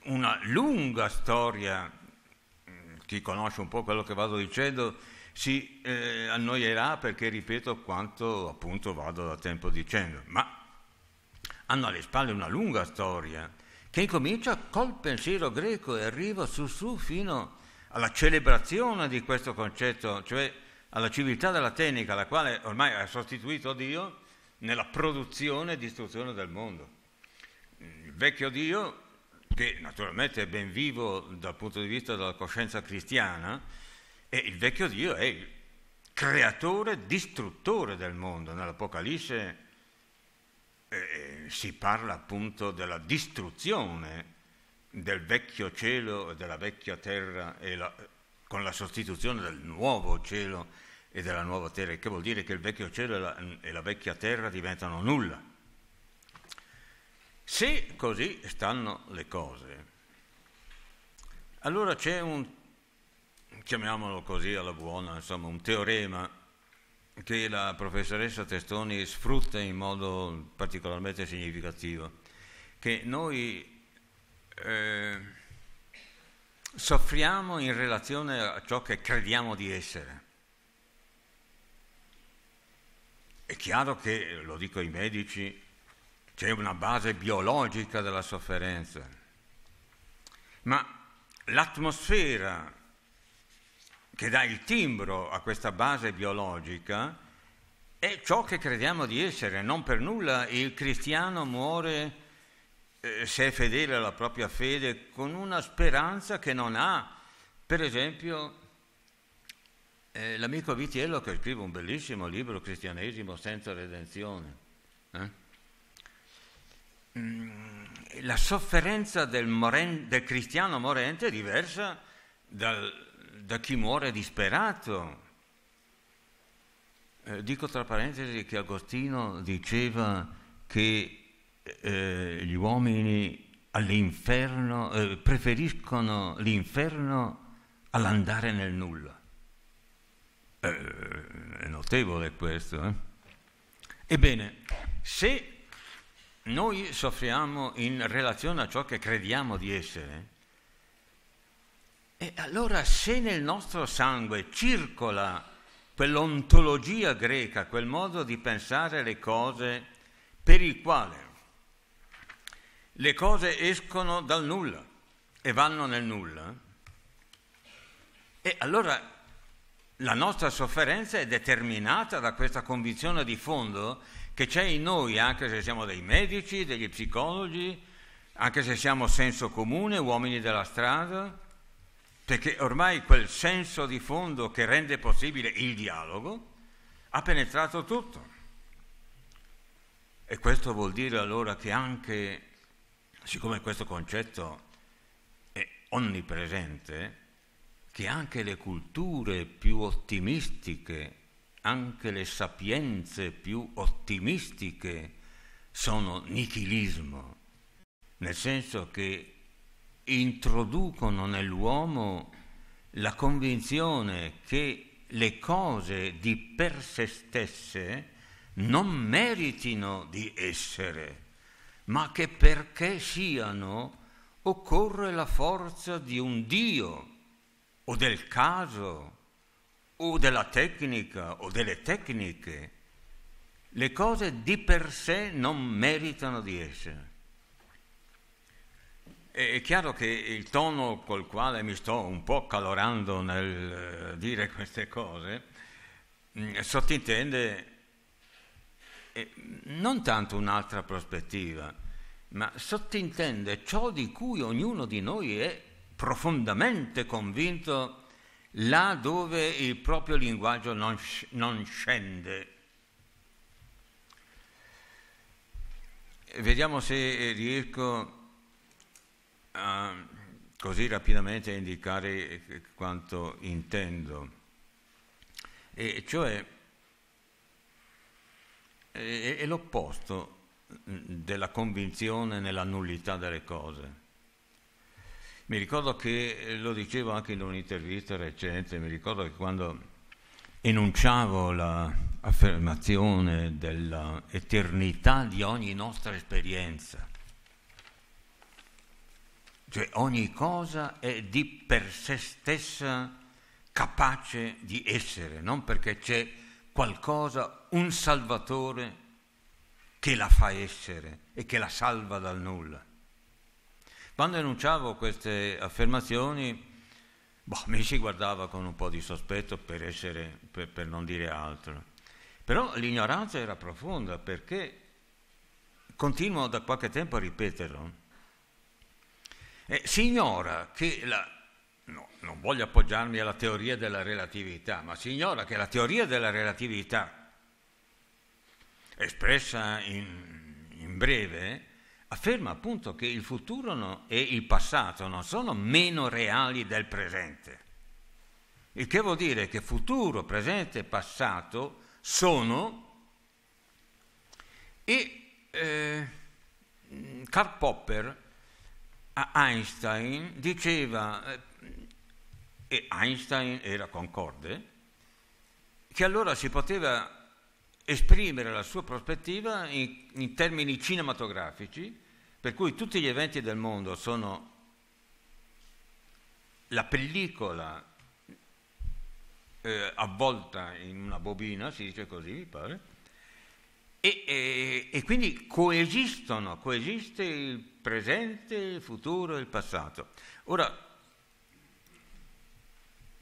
una lunga storia, chi conosce un po' quello che vado dicendo si eh, annoierà perché ripeto quanto appunto vado da tempo dicendo, ma hanno alle spalle una lunga storia che incomincia col pensiero greco e arriva su su fino alla celebrazione di questo concetto, cioè alla civiltà della tecnica, la quale ormai ha sostituito Dio nella produzione e distruzione del mondo. Il vecchio Dio, che naturalmente è ben vivo dal punto di vista della coscienza cristiana, e il vecchio Dio è il creatore, distruttore del mondo. Nell'Apocalisse eh, eh, si parla appunto della distruzione del vecchio cielo e della vecchia terra la, con la sostituzione del nuovo cielo e della nuova terra, che vuol dire che il vecchio cielo e la, e la vecchia terra diventano nulla. Se così stanno le cose, allora c'è un, chiamiamolo così alla buona, insomma, un teorema che la professoressa Testoni sfrutta in modo particolarmente significativo, che noi eh, soffriamo in relazione a ciò che crediamo di essere. È chiaro che, lo dico ai medici, c'è una base biologica della sofferenza, ma l'atmosfera che dà il timbro a questa base biologica è ciò che crediamo di essere. Non per nulla il cristiano muore, eh, se è fedele alla propria fede, con una speranza che non ha. Per esempio, eh, l'amico Vitiello che scrive un bellissimo libro, Cristianesimo senza redenzione. Eh? Mm, la sofferenza del, moren- del cristiano morente è diversa dal da chi muore disperato. Eh, dico tra parentesi che Agostino diceva che eh, gli uomini all'inferno eh, preferiscono l'inferno all'andare nel nulla. Eh, è notevole questo. Eh? Ebbene, se noi soffriamo in relazione a ciò che crediamo di essere, e allora se nel nostro sangue circola quell'ontologia greca, quel modo di pensare le cose per il quale le cose escono dal nulla e vanno nel nulla, e allora la nostra sofferenza è determinata da questa convinzione di fondo che c'è in noi, anche se siamo dei medici, degli psicologi, anche se siamo senso comune, uomini della strada perché ormai quel senso di fondo che rende possibile il dialogo ha penetrato tutto. E questo vuol dire allora che anche, siccome questo concetto è onnipresente, che anche le culture più ottimistiche, anche le sapienze più ottimistiche sono nichilismo, nel senso che introducono nell'uomo la convinzione che le cose di per se stesse non meritino di essere, ma che perché siano occorre la forza di un Dio o del caso o della tecnica o delle tecniche. Le cose di per sé non meritano di essere. È chiaro che il tono col quale mi sto un po' calorando nel eh, dire queste cose mm, sottintende eh, non tanto un'altra prospettiva, ma sottintende ciò di cui ognuno di noi è profondamente convinto là dove il proprio linguaggio non, scende. Vediamo se riesco a a ehm, così rapidamente indicare eh, quanto intendo. E cioè è, è l'opposto mm, della convinzione nella nullità delle cose. Mi ricordo che, eh, lo dicevo anche in un'intervista recente, mi ricordo che quando enunciavo l'affermazione la dell'eternità di ogni nostra esperienza, cioè ogni cosa è di per sé stessa capace di essere, non perché c'è qualcosa, un salvatore che la fa essere e che la salva dal nulla. Quando enunciavo queste affermazioni, boh, mi si guardava con un po' di sospetto per, essere, per, per non dire altro. Però l'ignoranza era profonda perché continuo da qualche tempo a ripeterlo eh, si ignora che la, no, non voglio appoggiarmi alla teoria della relatività, ma si ignora che la teoria della relatività, espressa in, in breve, afferma appunto che il futuro no, e il passato non sono meno reali del presente. Il che vuol dire che futuro, presente e passato sono e eh, Karl Popper Einstein diceva, eh, e Einstein era concorde, che allora si poteva esprimere la sua prospettiva in, in, termini cinematografici, per cui tutti gli eventi del mondo sono la pellicola eh, avvolta in una bobina, si dice così, mi pare, e, e, eh, e, quindi coesistono, coesiste il presente, il futuro e il passato. Ora,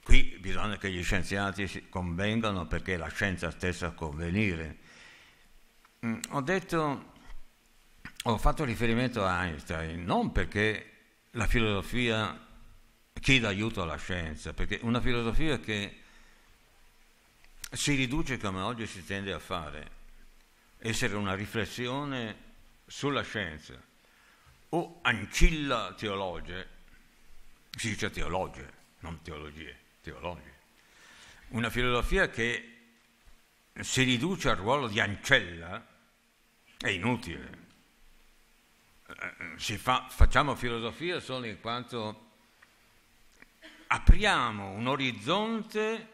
qui bisogna che gli scienziati convengano perché la scienza stessa convenire. Mm, ho detto, ho fatto riferimento a Einstein, non perché la filosofia chieda aiuto alla scienza, perché una filosofia che si riduce come oggi si tende a fare essere una riflessione sulla scienza. O ancilla teologe, si dice teologe, non teologie, teologi. Una filosofia che si riduce al ruolo di ancella è inutile. Eh, fa, facciamo filosofia solo in quanto apriamo un orizzonte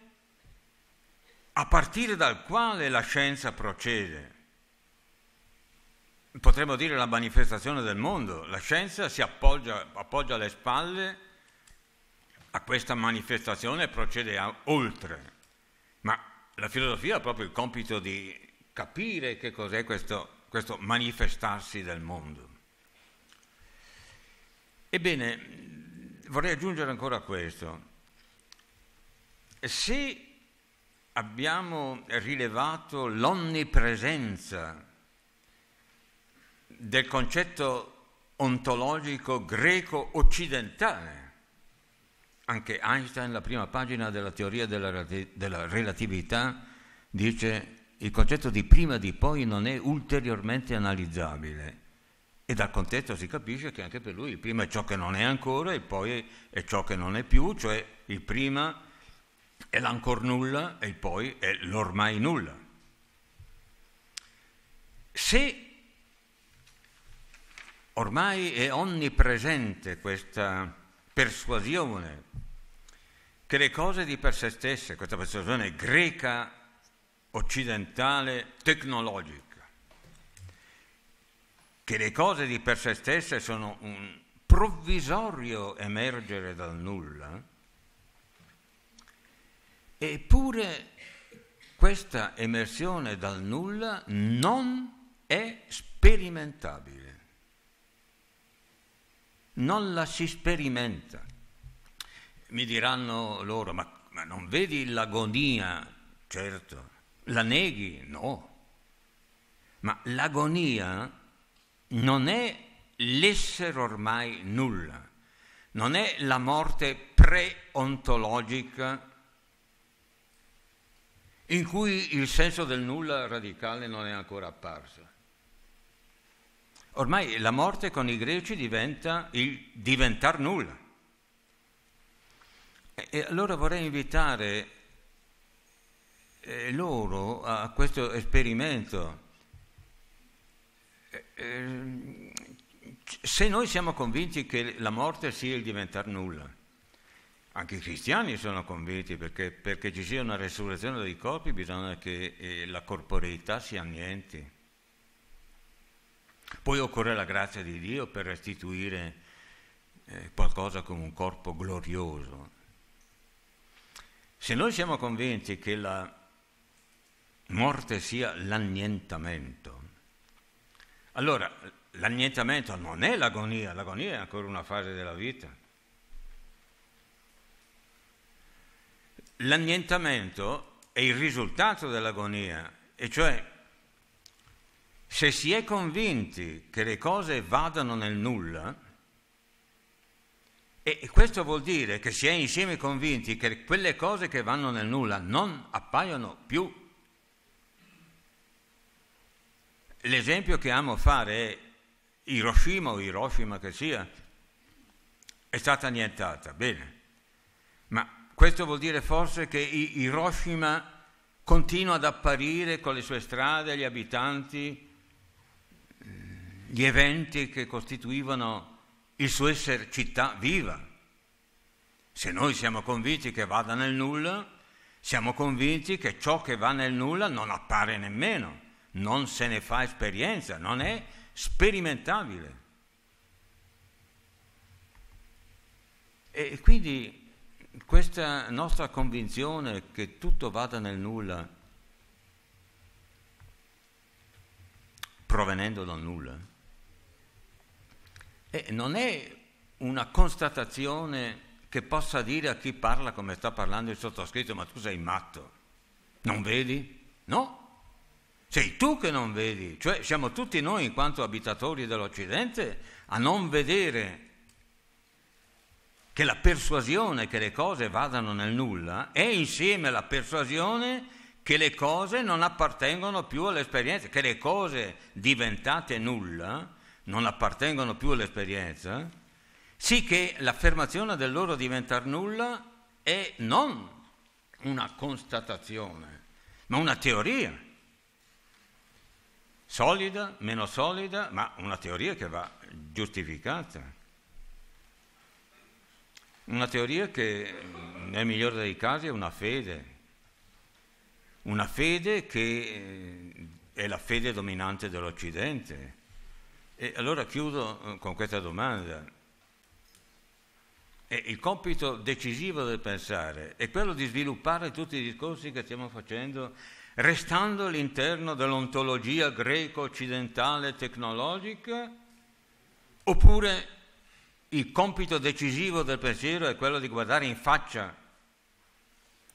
a partire dal quale la scienza procede potremmo dire la manifestazione del mondo. La scienza si appoggia, appoggia le spalle a questa manifestazione e procede a, oltre. Ma la filosofia ha proprio il compito di capire che cos'è questo, questo manifestarsi del mondo. Ebbene, vorrei aggiungere ancora questo. Se abbiamo rilevato l'onnipresenza del concetto ontologico greco-occidentale. Anche Einstein, la prima pagina della teoria della, della relatività, dice il concetto di prima di poi non è ulteriormente analizzabile e dal contesto si capisce che anche per lui il prima è ciò che non è ancora e poi è ciò che non è più, cioè il prima è l'ancor nulla e il poi è l'ormai nulla. Se Ormai è onnipresente questa persuasione che le cose di per sé stesse, questa persuasione greca, occidentale, tecnologica, che le cose di per sé stesse sono un provvisorio emergere dal nulla, eppure questa emersione dal nulla non è sperimentabile non la si sperimenta. Mi diranno loro, ma, ma non vedi l'agonia? Certo. La neghi? No. Ma l'agonia non è l'essere ormai nulla, non è la morte preontologica in cui il senso del nulla radicale non è ancora apparso. Ormai la morte con i greci diventa il diventar nulla. E allora vorrei invitare eh, loro a questo esperimento. Eh, eh, se noi siamo convinti che la morte sia il diventar nulla, anche i cristiani sono convinti perché, perché ci sia una resurrezione dei corpi bisogna che la corporeità sia niente. Poi occorre la grazia di Dio per restituire eh, qualcosa come un corpo glorioso. Se noi siamo convinti che la morte sia l'annientamento, allora l'annientamento non è l'agonia, l'agonia è ancora una fase della vita. L'annientamento è il risultato dell'agonia, e cioè se si è convinti che le cose vadano nel nulla, e questo vuol dire che si è insieme convinti che quelle cose che vanno nel nulla non appaiono più. L'esempio che amo fare è Hiroshima o Hiroshima che sia, è stata annientata, bene. Ma questo vuol dire forse che Hiroshima continua ad apparire con le sue strade, gli abitanti, gli eventi che costituivano il suo essere città viva. Se noi siamo convinti che vada nel nulla, siamo convinti che ciò che va nel nulla non appare nemmeno, non se ne fa esperienza, non è sperimentabile. E quindi questa nostra convinzione che tutto vada nel nulla, provenendo dal nulla, eh, non è una constatazione che possa dire a chi parla come sta parlando il sottoscritto, ma tu sei matto, non vedi? No, sei tu che non vedi, cioè siamo tutti noi in quanto abitatori dell'Occidente a non vedere che la persuasione che le cose vadano nel nulla è insieme alla persuasione che le cose non appartengono più all'esperienza, che le cose diventate nulla non appartengono più all'esperienza, sì che l'affermazione del loro diventare nulla è non una constatazione, ma una teoria. Solida, meno solida, ma una teoria che va giustificata. Una teoria che nel migliore dei casi è una fede, una fede che eh, è la fede dominante dell'Occidente, e allora chiudo eh, con questa domanda. E il compito decisivo del pensare è quello di sviluppare tutti i discorsi che stiamo facendo restando all'interno dell'ontologia greco-occidentale tecnologica oppure il compito decisivo del pensiero è quello di guardare in faccia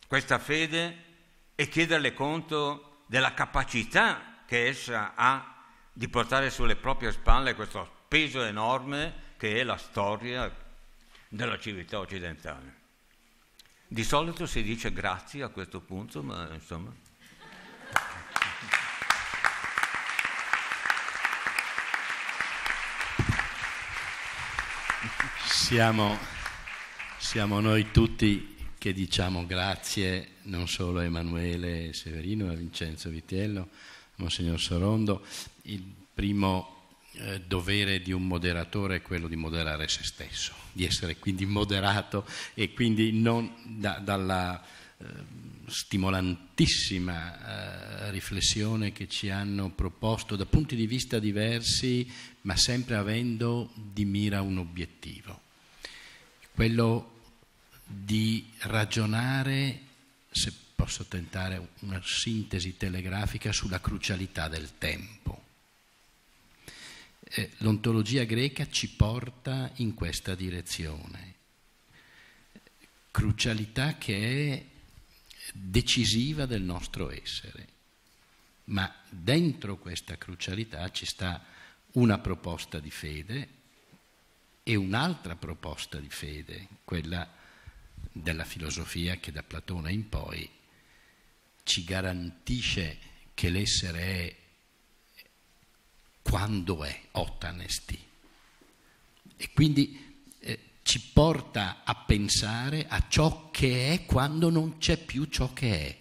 questa fede e chiederle conto della capacità che essa ha di portare sulle proprie spalle questo peso enorme che è la storia della civiltà occidentale. Di solito si dice grazie a questo punto, ma insomma... Siamo, siamo noi tutti che diciamo grazie non solo a Emanuele Severino, a Vincenzo Vitiello, a Monsignor Sorondo, il primo eh, dovere di un moderatore è quello di moderare se stesso, di essere quindi moderato e quindi non da, dalla eh, stimolantissima eh, riflessione che ci hanno proposto da punti di vista diversi, ma sempre avendo di mira un obiettivo, quello di ragionare, se posso tentare una sintesi telegrafica, sulla crucialità del tempo eh, l'ontologia greca ci porta in questa direzione. Crucialità che è decisiva del nostro essere, ma dentro questa crucialità ci sta una proposta di fede e un'altra proposta di fede, quella della filosofia che da Platone in poi ci garantisce che l'essere è quando è Ottanesty. E quindi eh, ci porta a pensare a ciò che è quando non c'è più ciò che è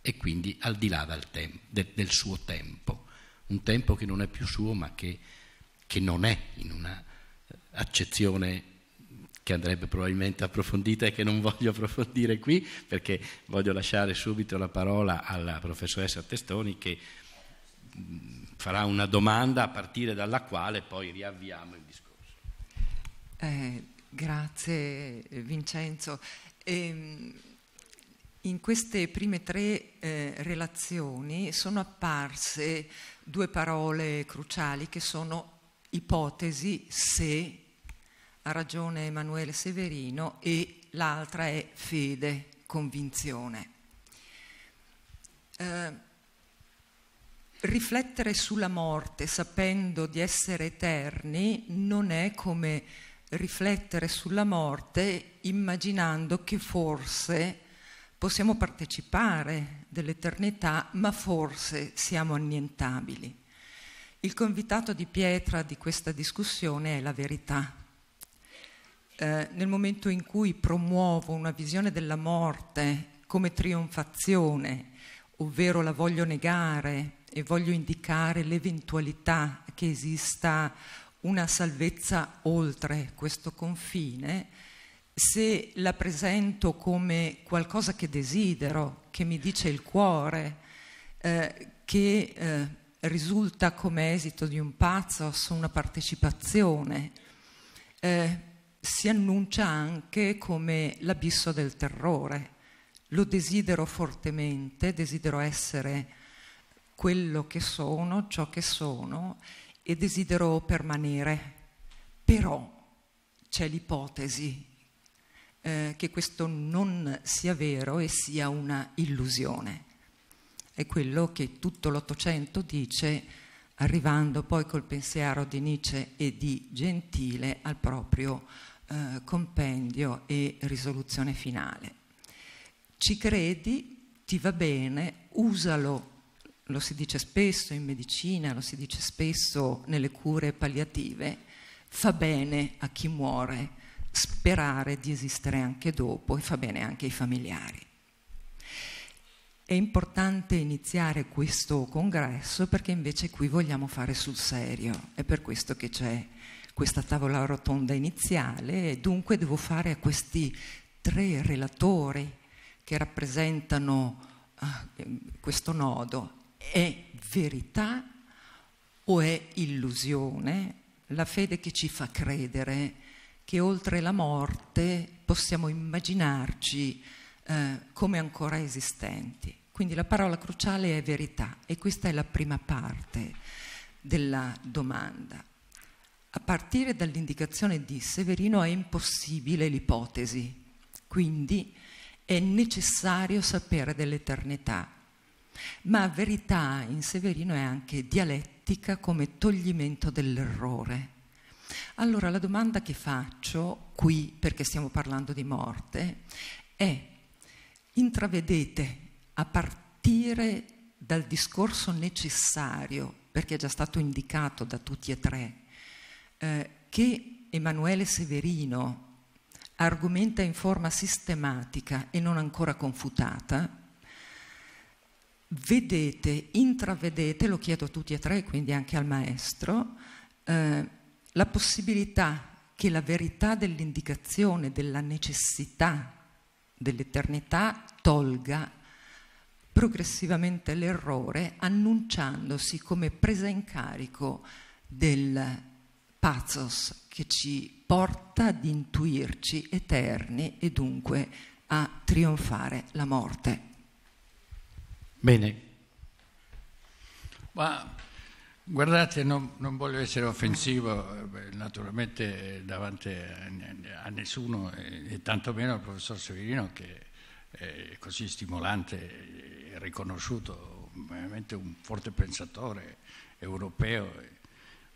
e quindi al di là tem- de- del suo tempo, un tempo che non è più suo ma che, che non è in una eh, accezione che andrebbe probabilmente approfondita e che non <laughs> voglio approfondire qui perché voglio lasciare subito la parola alla professoressa Testoni che mm, farà una domanda a partire dalla quale poi riavviamo il discorso. Eh, grazie Vincenzo. Ehm, in queste prime tre eh, relazioni sono apparse due parole cruciali che sono ipotesi, se, ha ragione Emanuele Severino, e l'altra è fede, convinzione. Eh, riflettere sulla morte sapendo di essere eterni non è come riflettere sulla morte immaginando che forse possiamo partecipare dell'eternità, ma forse siamo annientabili. Il convitato di pietra di questa discussione è la verità. Eh, nel momento in cui promuovo una visione della morte come trionfazione, ovvero la voglio negare e voglio indicare l'eventualità che esista una salvezza oltre questo confine, se la presento come qualcosa che desidero, che mi dice il cuore, eh, che eh, risulta come esito di un pathos, una partecipazione, eh, si annuncia anche come l'abisso del terrore. Lo desidero fortemente, desidero essere quello che sono, ciò che sono e desidero permanere. Però c'è l'ipotesi eh, che questo non sia vero e sia una illusione. È quello che tutto l'Ottocento dice, arrivando poi col pensiero di Nietzsche e di Gentile al proprio eh, compendio e risoluzione finale. Ci credi, ti va bene, usalo lo si dice spesso in medicina, lo si dice spesso nelle cure palliative, fa bene a chi muore sperare di esistere anche dopo e fa bene anche ai familiari. È importante iniziare questo congresso perché invece qui vogliamo fare sul serio, è per questo che c'è questa tavola rotonda iniziale e dunque devo fare a questi tre relatori che rappresentano ah, questo nodo è verità o è illusione, la fede che ci fa credere che oltre la morte possiamo immaginarci eh, come ancora esistenti. Quindi la parola cruciale è verità e questa è la prima parte della domanda. A partire dall'indicazione di Severino è impossibile l'ipotesi, quindi è necessario sapere dell'eternità ma verità in Severino è anche dialettica come toglimento dell'errore. Allora la domanda che faccio qui, perché stiamo parlando di morte, è intravedete a partire dal discorso necessario, perché è già stato indicato da tutti e tre, eh, che Emanuele Severino argomenta in forma sistematica e non ancora confutata, vedete, intravedete, lo chiedo a tutti e tre, quindi anche al maestro, eh, la possibilità che la verità dell'indicazione della necessità dell'eternità tolga progressivamente l'errore annunciandosi come presa in carico del pathos che ci porta ad intuirci eterni e dunque a trionfare la morte. Bene, ma guardate, non, non, voglio essere offensivo eh, naturalmente eh, davanti a nessuno eh, e tantomeno al professor Severino che è così stimolante e riconosciuto, veramente un forte pensatore europeo,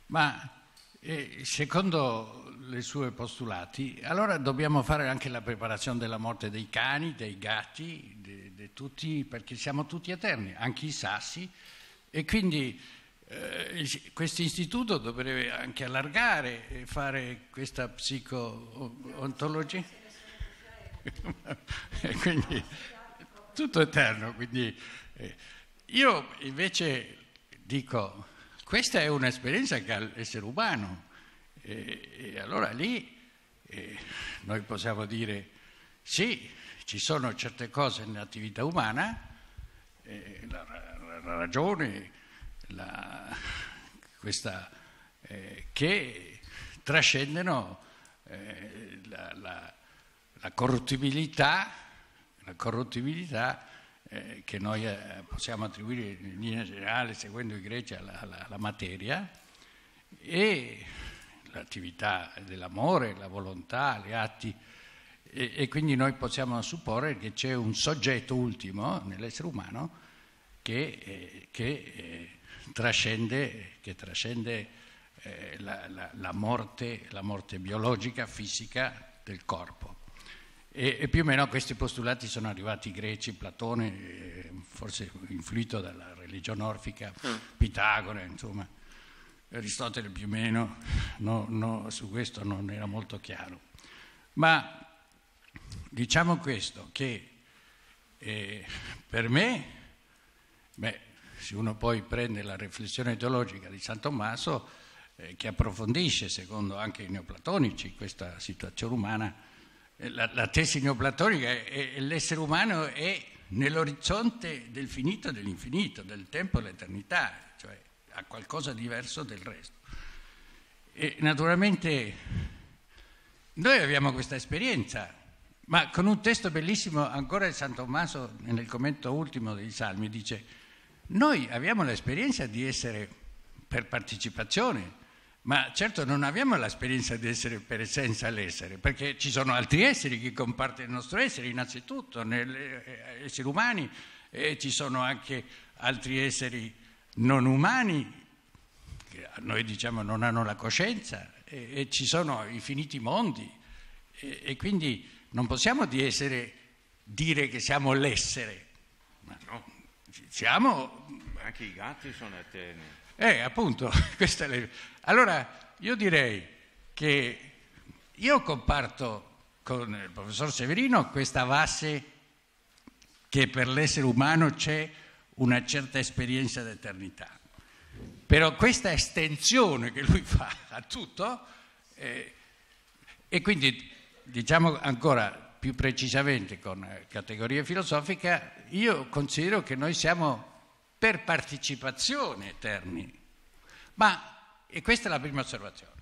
ma e secondo le sue postulati, allora dobbiamo fare anche la preparazione della morte dei cani, dei gatti, de, de tutti, perché siamo tutti eterni, anche i sassi, e quindi eh, questo istituto dovrebbe anche allargare e fare questa psicoontologia. ontologia <laughs> quindi tutto eterno. Quindi, eh. Io invece dico questa è un'esperienza che ha l'essere umano e, e allora lì eh, noi possiamo dire sì, ci sono certe cose nell'attività umana, eh, la, la, la, ragione, la, questa, eh, che trascendono eh, la, corruttibilità, corruttibilità eh, che noi eh, possiamo attribuire in linea generale, seguendo i greci, alla, alla, alla materia, e l'attività dell'amore, la volontà, gli atti, e, e quindi noi possiamo supporre che c'è un soggetto ultimo nell'essere umano che, eh, che trascende, che trascende la, la, la, morte, la morte biologica, fisica del corpo. E, e, più o meno a questi postulati sono arrivati i greci, Platone, eh, forse influito dalla religione orfica, mm. Pitagora, insomma, Aristotele più o meno, no, no, su questo non era molto chiaro. Ma diciamo questo, che eh, per me, beh, se uno poi prende la riflessione teologica di San Tommaso, eh, che approfondisce, secondo anche i neoplatonici, questa situazione umana, eh, la, la tesi neoplatonica è, è l'essere umano è nell'orizzonte del finito e dell'infinito, del tempo e dell'eternità, cioè ha qualcosa di diverso del resto. E naturalmente noi abbiamo questa esperienza, ma con un testo bellissimo ancora di San Tommaso nel commento ultimo dei Salmi dice noi abbiamo l'esperienza di essere per partecipazione ma certo non abbiamo l'esperienza di essere per essenza l'essere, perché ci sono altri esseri che compartono il nostro essere, innanzitutto, eh, esseri umani, e ci sono anche altri esseri non umani, che a noi diciamo non hanno la coscienza, e, e ci sono i finiti mondi, e, e quindi non possiamo di essere, dire che siamo l'essere, ma no, siamo... Anche i gatti sono eterni. Eh, appunto, <laughs> questa è la... Allora, io direi che io comparto con il professor Severino questa base che per l'essere umano c'è una certa esperienza d'eternità. Però questa estensione che lui fa a tutto, eh, e quindi diciamo ancora più precisamente con categoria filosofica, io considero che noi siamo per partecipazione eterni. Ma, e questa è la prima osservazione,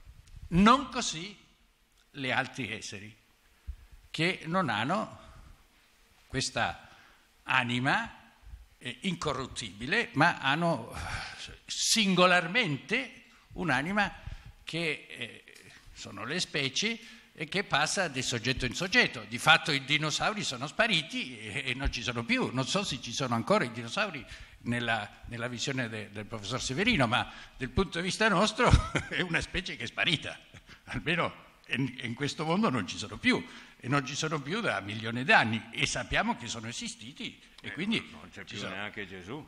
non così gli altri esseri che non hanno questa anima eh, incorruttibile, ma hanno eh, singolarmente un'anima che eh, sono le specie e che passa di soggetto in soggetto. Di fatto i dinosauri sono spariti e non ci sono più, non so se ci sono ancora i dinosauri nella, nella visione de, del professor Severino, ma dal punto di vista nostro <laughs> è una specie che è sparita, almeno in, in, questo mondo non ci sono più e non ci sono più da milioni d'anni e sappiamo che sono esistiti e eh, quindi non c'è più sono. neanche Gesù.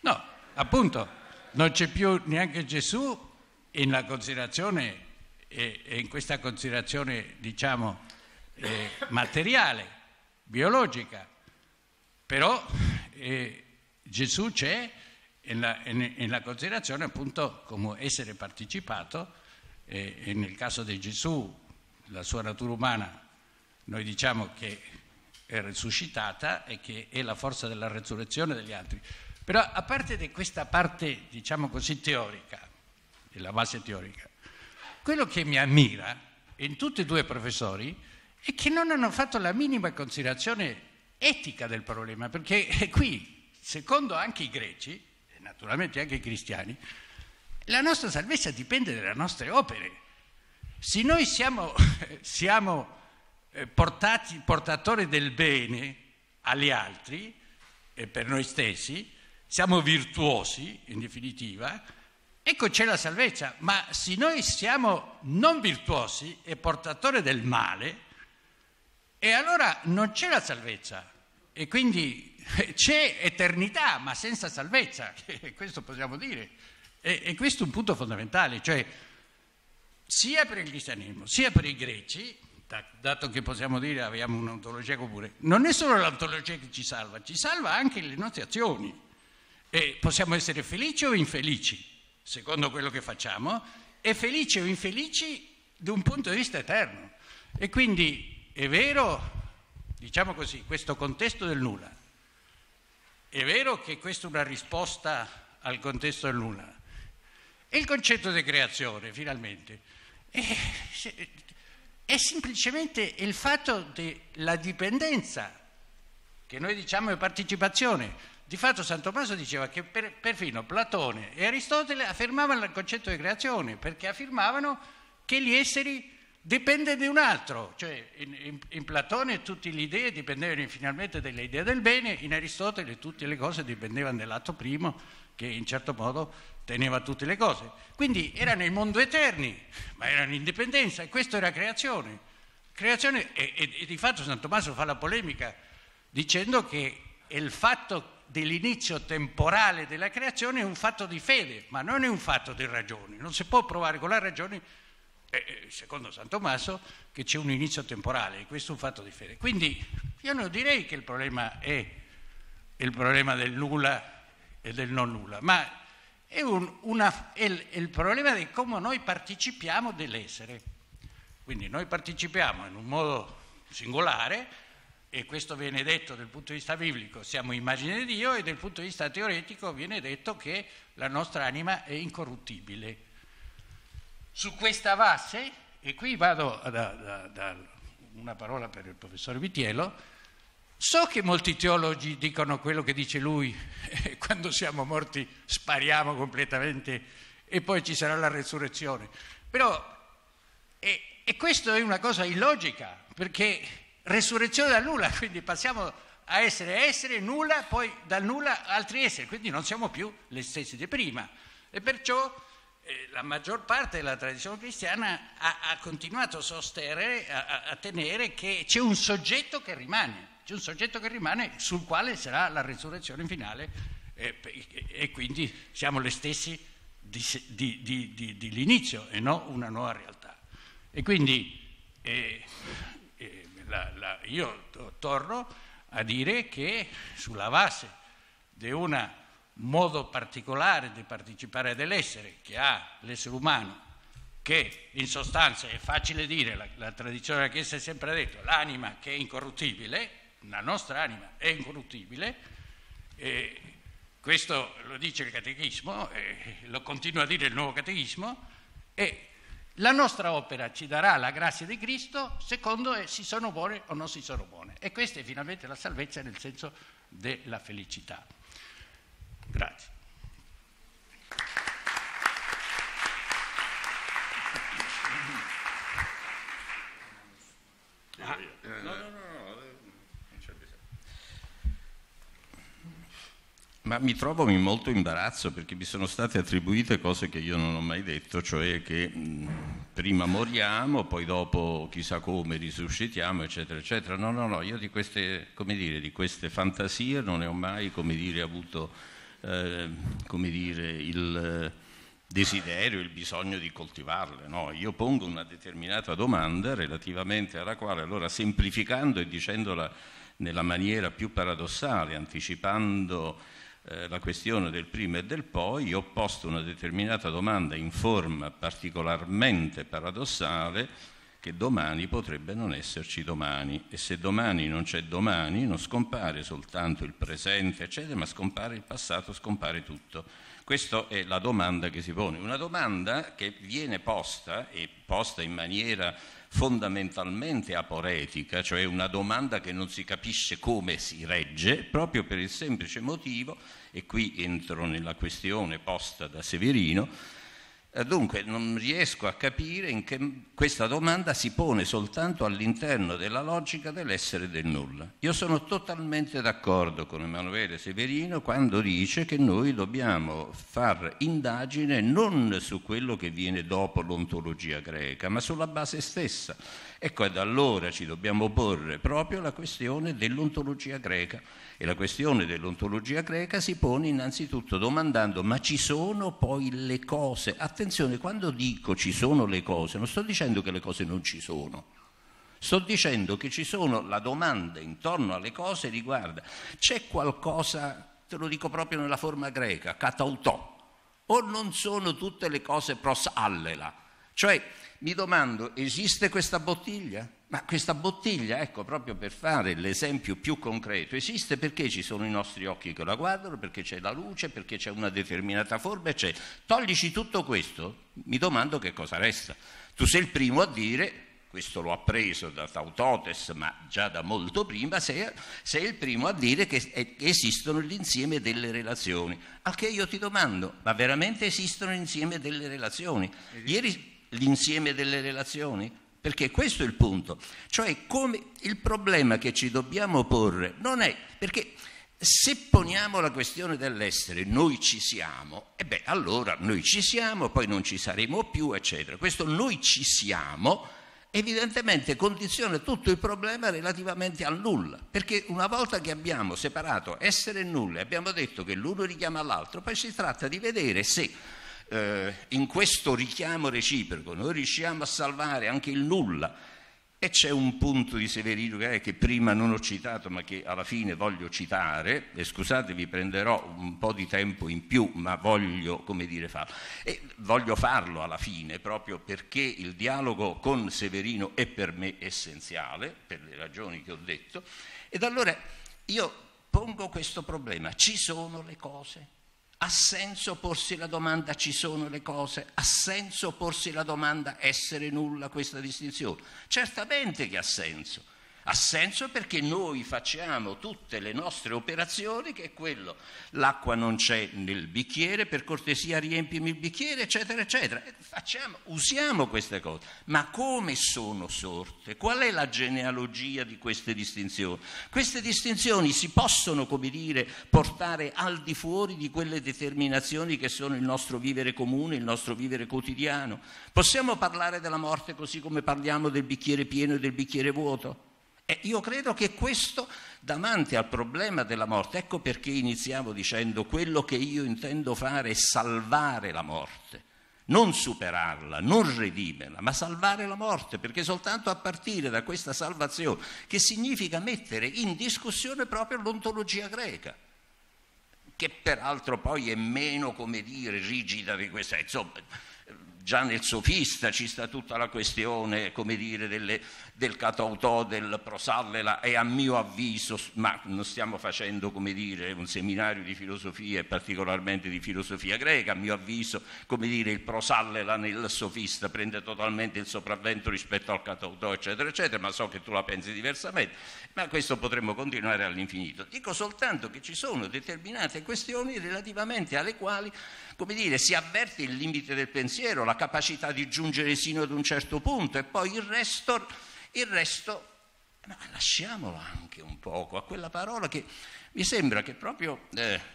No, appunto, non c'è più neanche Gesù e nella considerazione e, e in questa considerazione diciamo eh, materiale, biologica, però eh, Gesù c'è nella, nella considerazione appunto come essere partecipato e, e nel caso di Gesù la sua natura umana noi diciamo che è risuscitata e che è la forza della resurrezione degli altri. Però a parte di questa parte diciamo così teorica, della base teorica, quello che mi ammira in tutti e due i professori è che non hanno fatto la minima considerazione etica del problema, perché è qui secondo anche i greci, e naturalmente anche i cristiani, la nostra salvezza dipende dalle nostre opere. Se noi siamo, <laughs> siamo eh, portati, portatori del bene agli altri e per noi stessi, siamo virtuosi in definitiva, ecco c'è la salvezza, ma se noi siamo non virtuosi e portatori del male, e allora non c'è la salvezza. E quindi <laughs> c'è eternità ma senza salvezza, <laughs> questo possiamo dire. E, e, questo è un punto fondamentale, cioè sia per il cristianesimo sia per i greci, dato che possiamo dire abbiamo un'ontologia comune, non è solo l'ontologia che ci salva, ci salva anche le nostre azioni. E possiamo essere felici o infelici, secondo quello che facciamo, e felici o infelici da un punto di vista eterno. E quindi è vero, diciamo così, questo contesto del nulla, è vero che questa è una risposta al contesto dell'una. E il concetto di creazione, finalmente, è, è semplicemente il fatto della dipendenza, che noi diciamo è partecipazione. Di fatto San Tommaso diceva che per, perfino Platone e Aristotele affermavano il concetto di creazione, perché affermavano che gli esseri dipende di un altro, cioè in, in, in Platone tutte le idee dipendevano finalmente dall'idea del bene, in Aristotele tutte le cose dipendevano dall'atto primo che in certo modo teneva tutte le cose. Quindi erano il mondo eterni, ma erano indipendenza e questo era creazione. Creazione e, e, e di fatto San Tommaso fa la polemica dicendo che il fatto dell'inizio temporale della creazione è un fatto di fede, ma non è un fatto di ragione, non si può provare con la ragione eh, eh, secondo San Tommaso, che c'è un inizio temporale, e questo è un fatto di fede. Quindi io non direi che il problema è il problema del nulla e del non nulla, ma è, un, una, è il, è il problema di come noi partecipiamo dell'essere. Quindi noi partecipiamo in un modo singolare, e questo viene detto dal punto di vista biblico, siamo immagine di Dio e dal punto di vista teoretico viene detto che la nostra anima è incorruttibile su questa base, e qui vado da, da, da una parola per il professor Vitiello, So che molti teologi dicono quello che dice lui, <laughs> quando siamo morti spariamo completamente e poi ci sarà la resurrezione. Però, e, e questa è una cosa illogica, perché resurrezione da nulla, <laughs> quindi passiamo a essere essere, nulla, poi dal nulla altri esseri, quindi non siamo più le stesse di prima. E perciò eh, la maggior parte della tradizione cristiana ha, ha continuato a sostenere, a, a tenere che c'è un soggetto che rimane, c'è un soggetto che rimane sul quale sarà la risurrezione finale eh, e, e, quindi siamo gli stessi dell'inizio e non una nuova realtà. E quindi eh, eh la, la, io torno a dire che sulla base di una modo particolare di partecipare dell'essere che ha l'essere umano, che in sostanza è facile dire, la, la tradizione della Chiesa è sempre detto, l'anima che è incorruttibile, la nostra anima è incorruttibile, e questo lo dice il catechismo, lo continua a dire il nuovo catechismo, e la nostra opera ci darà la grazia di Cristo secondo si sono buone o non si sono buone. E questa è finalmente la salvezza nel senso della felicità. Grazie. Ah, eh, Ma mi trovo in molto imbarazzo perché mi sono state attribuite cose che io non ho mai detto, cioè che mm, prima moriamo, poi dopo chissà come risuscitiamo, eccetera, eccetera. No, no, no, io di queste, dire, di queste fantasie non ne ho mai, dire, avuto Ehm, come dire, il eh, desiderio, il bisogno di coltivarle. No? Io pongo una determinata domanda relativamente alla quale, allora semplificando e dicendola nella maniera più paradossale, anticipando eh, la questione del prima e del poi, io ho posto una determinata domanda in forma particolarmente paradossale che domani potrebbe non esserci domani e se domani non c'è domani non scompare soltanto il presente, eccetera, ma scompare il passato, scompare tutto. Questa è la domanda che si pone, una domanda che viene posta e posta in maniera fondamentalmente aporetica, cioè una domanda che non si capisce come si regge, proprio per il semplice motivo, e qui entro nella questione posta da Severino, eh, dunque non riesco a capire in che questa domanda si pone soltanto all'interno della logica dell'essere del nulla. Io sono totalmente d'accordo con Emanuele Severino quando dice che noi dobbiamo far indagine non su quello che viene dopo l'ontologia greca, ma sulla base stessa. Ecco, ad allora ci dobbiamo porre proprio la questione dell'ontologia greca e la questione dell'ontologia greca si pone innanzitutto domandando ma ci sono poi le cose? Attenzione, quando dico ci sono le cose, non sto dicendo che le cose non ci sono. Sto dicendo che ci sono, la domanda intorno alle cose riguarda, c'è qualcosa, te lo dico proprio nella forma greca, catautò, o non sono tutte le cose pros allela? Cioè, mi domando, esiste questa bottiglia? Ma questa bottiglia, ecco, proprio per fare l'esempio più concreto, esiste perché ci sono i nostri occhi che la guardano, perché c'è la luce, perché c'è una determinata forma, eccetera. Toglici tutto questo, mi domando che cosa resta. Tu sei il primo a dire questo l'ho appreso da Tautotes, ma già da molto prima, sei, sei il primo a dire che, esistono l'insieme delle relazioni. Al che io ti domando, ma veramente esistono l'insieme delle relazioni? Ieri l'insieme delle relazioni? perché questo è il punto, cioè come il problema che ci dobbiamo porre non è perché se poniamo la questione dell'essere, noi ci siamo, e beh allora noi ci siamo, poi non ci saremo più, eccetera. Questo noi ci siamo evidentemente condiziona tutto il problema relativamente al nulla, perché una volta che abbiamo separato essere e nulla, abbiamo detto che l'uno richiama l'altro, poi si tratta di vedere se eh, in questo richiamo reciproco noi riusciamo a salvare anche il nulla. E c'è un punto di Severino Gaia che prima non ho citato ma che alla fine voglio citare, e scusate vi prenderò un po' di tempo in più ma voglio, come dire, farlo. E voglio farlo alla fine proprio perché il dialogo con Severino è per me essenziale, per le ragioni che ho detto, ed allora io pongo questo problema, ci sono le cose? Ha senso porsi la domanda ci sono le cose? Ha senso porsi la domanda essere nulla questa distinzione? Certamente che ha senso. Ha senso perché noi facciamo tutte le nostre operazioni, che è quello, l'acqua non c'è nel bicchiere, per cortesia riempimi il bicchiere, eccetera, eccetera. Facciamo, usiamo queste cose. Ma come sono sorte? Qual è la genealogia di queste distinzioni? Queste distinzioni si possono, come dire, portare al di fuori di quelle determinazioni che sono il nostro vivere comune, il nostro vivere quotidiano. Possiamo parlare della morte così come parliamo del bicchiere pieno e del bicchiere vuoto? E io credo che questo, davanti al problema della morte, ecco perché iniziamo dicendo quello che io intendo fare è salvare la morte, non superarla, non redimerla, ma salvare la morte, perché soltanto a partire da questa salvazione, che significa mettere in discussione proprio l'ontologia greca che peraltro poi è meno, come dire, rigida di questa, insomma, già nel sofista ci sta tutta la questione, come dire, delle, del catautò, del prosallela e a mio avviso, ma non stiamo facendo, come dire, un seminario di filosofia e particolarmente di filosofia greca, a mio avviso, come dire, il prosallela nel sofista prende totalmente il sopravvento rispetto al catautò, eccetera, eccetera, ma so che tu la pensi diversamente, ma questo potremmo continuare all'infinito. Dico soltanto che ci sono determinate questioni relativamente alle quali come dire, si avverte il limite del pensiero, la capacità di giungere sino ad un certo punto e poi il resto, il resto ma lasciamolo anche un poco a quella parola che mi sembra che proprio... Eh,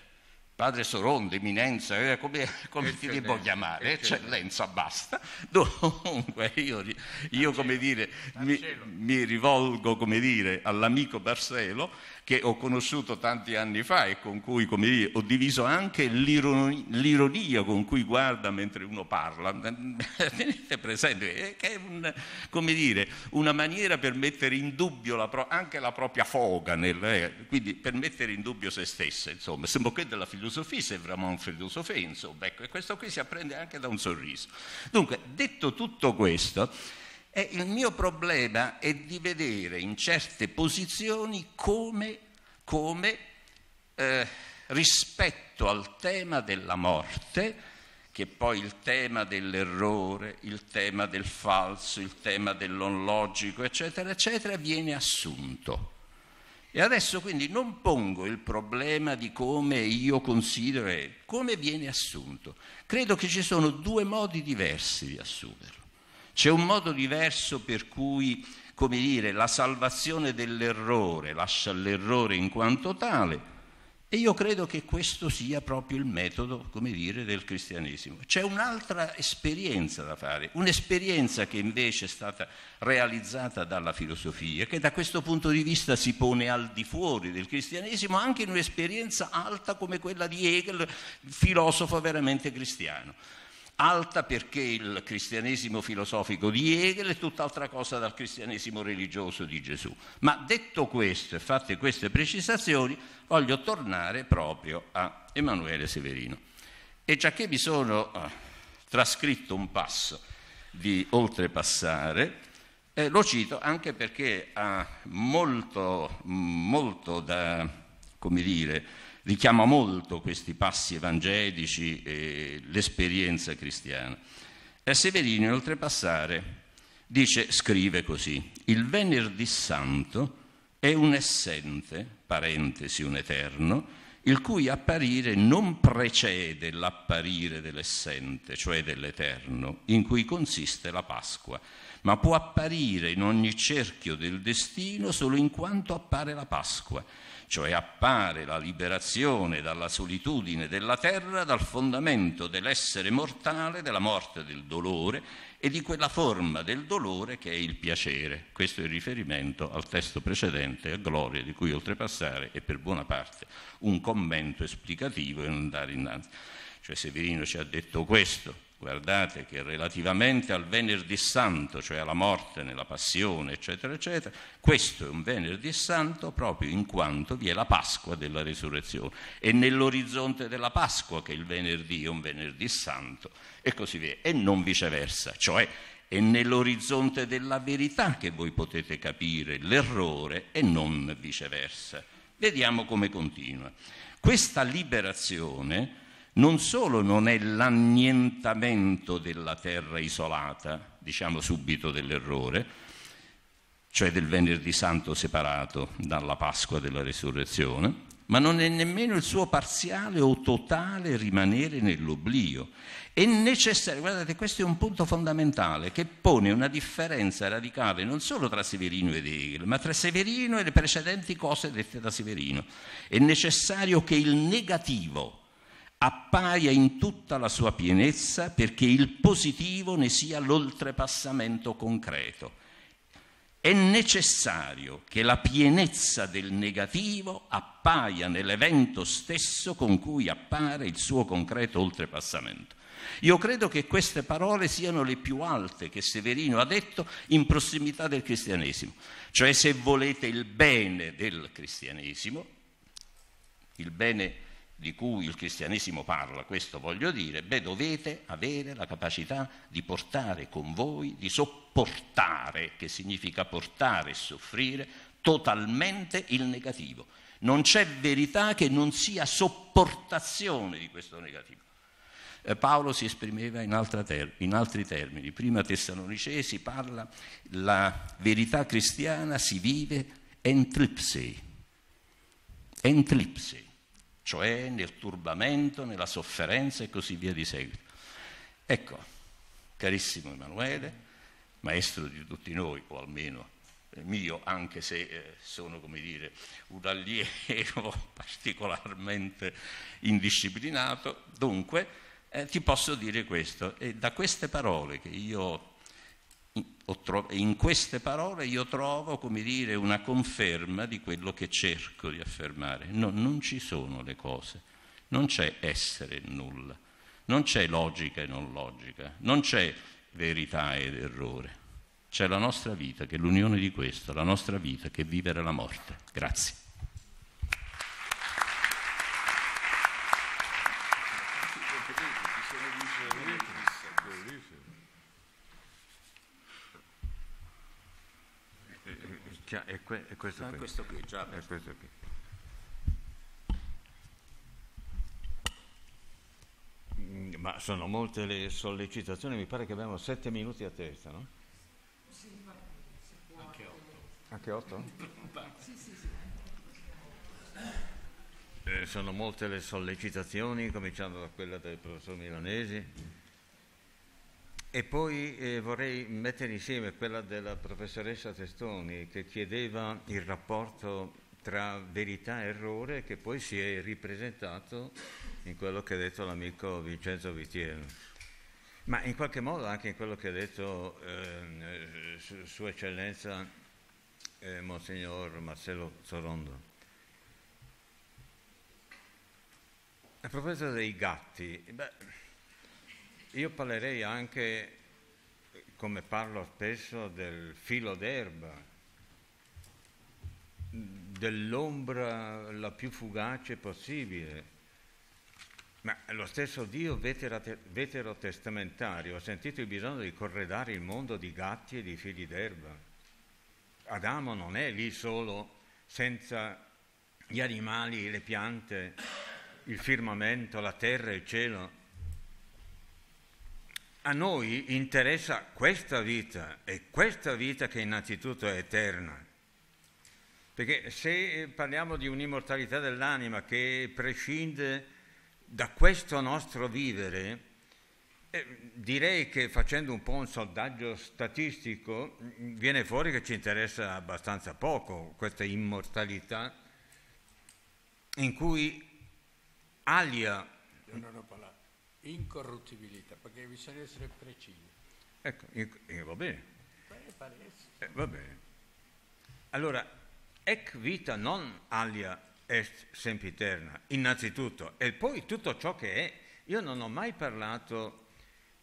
padre Sorondo, eminenza, eh, come, come ti devo chiamare, eccellenza, basta. <laughs> Dunque io, io come dire, mi, mi rivolgo come dire, all'amico Barcelo che ho conosciuto tanti anni fa e con cui dire, ho diviso anche l'ironia, l'ironia, con cui guarda mentre uno parla. <laughs> Tenete presente che è un, dire, una maniera per mettere in dubbio la pro- anche la propria foga, nel, eh, quindi per mettere in dubbio se stessa. Insomma, sembra che della filosofia, sembra un filosofia, insomma. Ecco, e questo qui si apprende anche da un sorriso. Dunque, detto tutto questo, e eh, il mio problema è di vedere in certe posizioni come, come eh, rispetto al tema della morte, che poi il tema dell'errore, il tema del falso, il tema dell'onlogico, eccetera, eccetera, viene assunto. E adesso quindi non pongo il problema di come io considero, eh, come viene assunto. Credo che ci sono due modi diversi di assumerlo. C'è un modo diverso per cui, come dire, la salvazione dell'errore lascia l'errore in quanto tale e io credo che questo sia proprio il metodo, come dire, del cristianesimo. C'è un'altra esperienza da fare, un'esperienza che invece è stata realizzata dalla filosofia, che da questo punto di vista si pone al di fuori del cristianesimo, anche in un'esperienza alta come quella di Hegel, filosofo veramente cristiano alta perché il cristianesimo filosofico di Hegel è tutt'altra cosa dal cristianesimo religioso di Gesù. Ma detto questo e fatte queste precisazioni, voglio tornare proprio a Emanuele Severino. E già che mi sono eh, trascritto un passo di oltrepassare, eh, lo cito anche perché ha molto, molto da, come dire, richiama molto questi passi evangelici e l'esperienza cristiana. E Severino, inoltre oltrepassare, dice, scrive così, il venerdì santo è un essente, parentesi un eterno, il cui apparire non precede l'apparire dell'essente, cioè dell'eterno, in cui consiste la Pasqua, ma può apparire in ogni cerchio del destino solo in quanto appare la Pasqua cioè appare la liberazione dalla solitudine della terra, dal fondamento dell'essere mortale, della morte del dolore e di quella forma del dolore che è il piacere. Questo è il riferimento al testo precedente, a Gloria, di cui oltrepassare è per buona parte un commento esplicativo e non andare innanzi. Cioè Severino ci ha detto questo, Guardate che relativamente al venerdì santo, cioè alla morte nella passione, eccetera, eccetera, questo è un venerdì santo proprio in quanto vi è la Pasqua della risurrezione. È nell'orizzonte della Pasqua che il venerdì è un venerdì santo e così via, e non viceversa, cioè è nell'orizzonte della verità che voi potete capire l'errore e non viceversa. Vediamo come continua. Questa liberazione non solo non è l'annientamento della terra isolata, diciamo subito dell'errore, cioè del venerdì santo separato dalla Pasqua della risurrezione, ma non è nemmeno il suo parziale o totale rimanere nell'oblio. È necessario, guardate, questo è un punto fondamentale che pone una differenza radicale non solo tra Severino ed Hegel, ma tra Severino e le precedenti cose dette da Severino. È necessario che il negativo appaia in tutta la sua pienezza perché il positivo ne sia l'oltrepassamento concreto. È necessario che la pienezza del negativo appaia nell'evento stesso con cui appare il suo concreto oltrepassamento. Io credo che queste parole siano le più alte che Severino ha detto in prossimità del cristianesimo. Cioè se volete il bene del cristianesimo, il bene di cui il cristianesimo parla, questo voglio dire, beh dovete avere la capacità di portare con voi, di sopportare, che significa portare e soffrire, totalmente il negativo. Non c'è verità che non sia sopportazione di questo negativo. Eh, Paolo si esprimeva in, ter- in, altri termini. Prima Tessalonicesi parla la verità cristiana si vive entripse, entripse, cioè nel turbamento, nella sofferenza e così via di seguito. Ecco, carissimo Emanuele, maestro di tutti noi, o almeno eh, mio, anche se eh, sono, come dire, un allievo <laughs> particolarmente indisciplinato, dunque eh, ti posso dire questo, e da queste parole che io in queste parole io trovo, come dire, una conferma di quello che cerco di affermare. No, non ci sono le cose, non c'è essere nulla, non c'è logica e non logica, non c'è verità ed errore. C'è la nostra vita, che è l'unione di questo, la nostra vita che è vivere la morte. Grazie. Cioè, è, que è, questo ah, qui. questo qui, già. È questo qui. Mm, ma sono molte le sollecitazioni, mi pare che abbiamo sette minuti a testa, no? Sì, ma si può. Anche otto. Anche otto? <laughs> sì, sì, sì. Eh, sono molte le sollecitazioni, cominciando da quella del professor Milanesi. E poi eh, vorrei mettere insieme quella della professoressa Testoni che chiedeva il rapporto tra verità e errore che poi si è ripresentato in quello che ha detto l'amico Vincenzo Vitiello, ma in qualche modo anche in quello che ha detto eh, Sua Eccellenza eh, Monsignor Marcello Sorondo. A proposito dei gatti, beh, io parlerei anche, come parlo spesso, del filo d'erba, dell'ombra la più fugace possibile. Ma lo stesso Dio veterotestamentario ha sentito il bisogno di corredare il mondo di gatti e di fili d'erba. Adamo non è lì solo senza gli animali, le piante, il firmamento, la terra, e il cielo a noi interessa questa vita e questa vita che innanzitutto è eterna. Perché se parliamo di un'immortalità dell'anima che prescinde da questo nostro vivere, eh, direi che facendo un po' un sondaggio statistico viene fuori che ci interessa abbastanza poco questa immortalità in cui alia... non ho parlato. Incorruttibilità, perché bisogna essere precisi. Ecco, in, va bene. Eh, va bene. Allora, ec vita non alia est sempiterna, innanzitutto, e poi tutto ciò che è. Io non ho mai parlato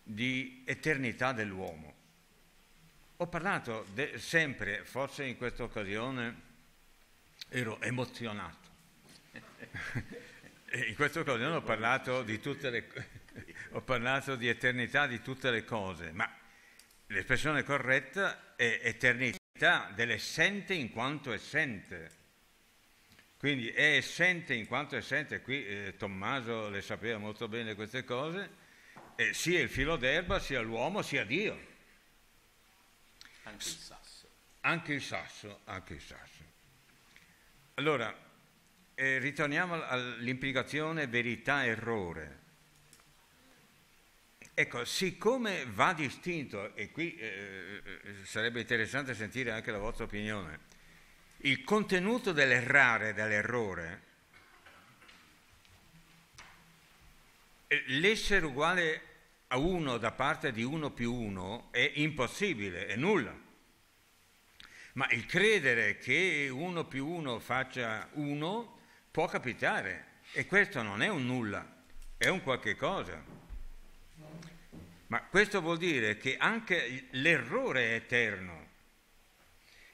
di eternità dell'uomo. Ho parlato de, sempre, forse in questa occasione ero emozionato. <laughs> in questa occasione ho parlato di tutte le cose <laughs> ho parlato di eternità di tutte le cose, ma l'espressione corretta è eternità dell'essente in quanto essente. Quindi è essente in quanto essente, qui eh, Tommaso le sapeva molto bene queste cose, eh, sia il filo d'erba, sia l'uomo, sia Dio. Anche il sasso. Anche il sasso, anche il sasso. Allora, eh, ritorniamo all'implicazione verità-errore. Ecco, siccome va distinto, e qui eh, eh, sarebbe interessante sentire anche la vostra opinione, il contenuto dell'errare dell'errore, eh, l'essere uguale a uno da parte di uno più uno è impossibile, è nulla. Ma il credere che uno più uno faccia uno può capitare e questo non è un nulla, è un qualche cosa. Ma questo vuol dire che anche l'errore è eterno.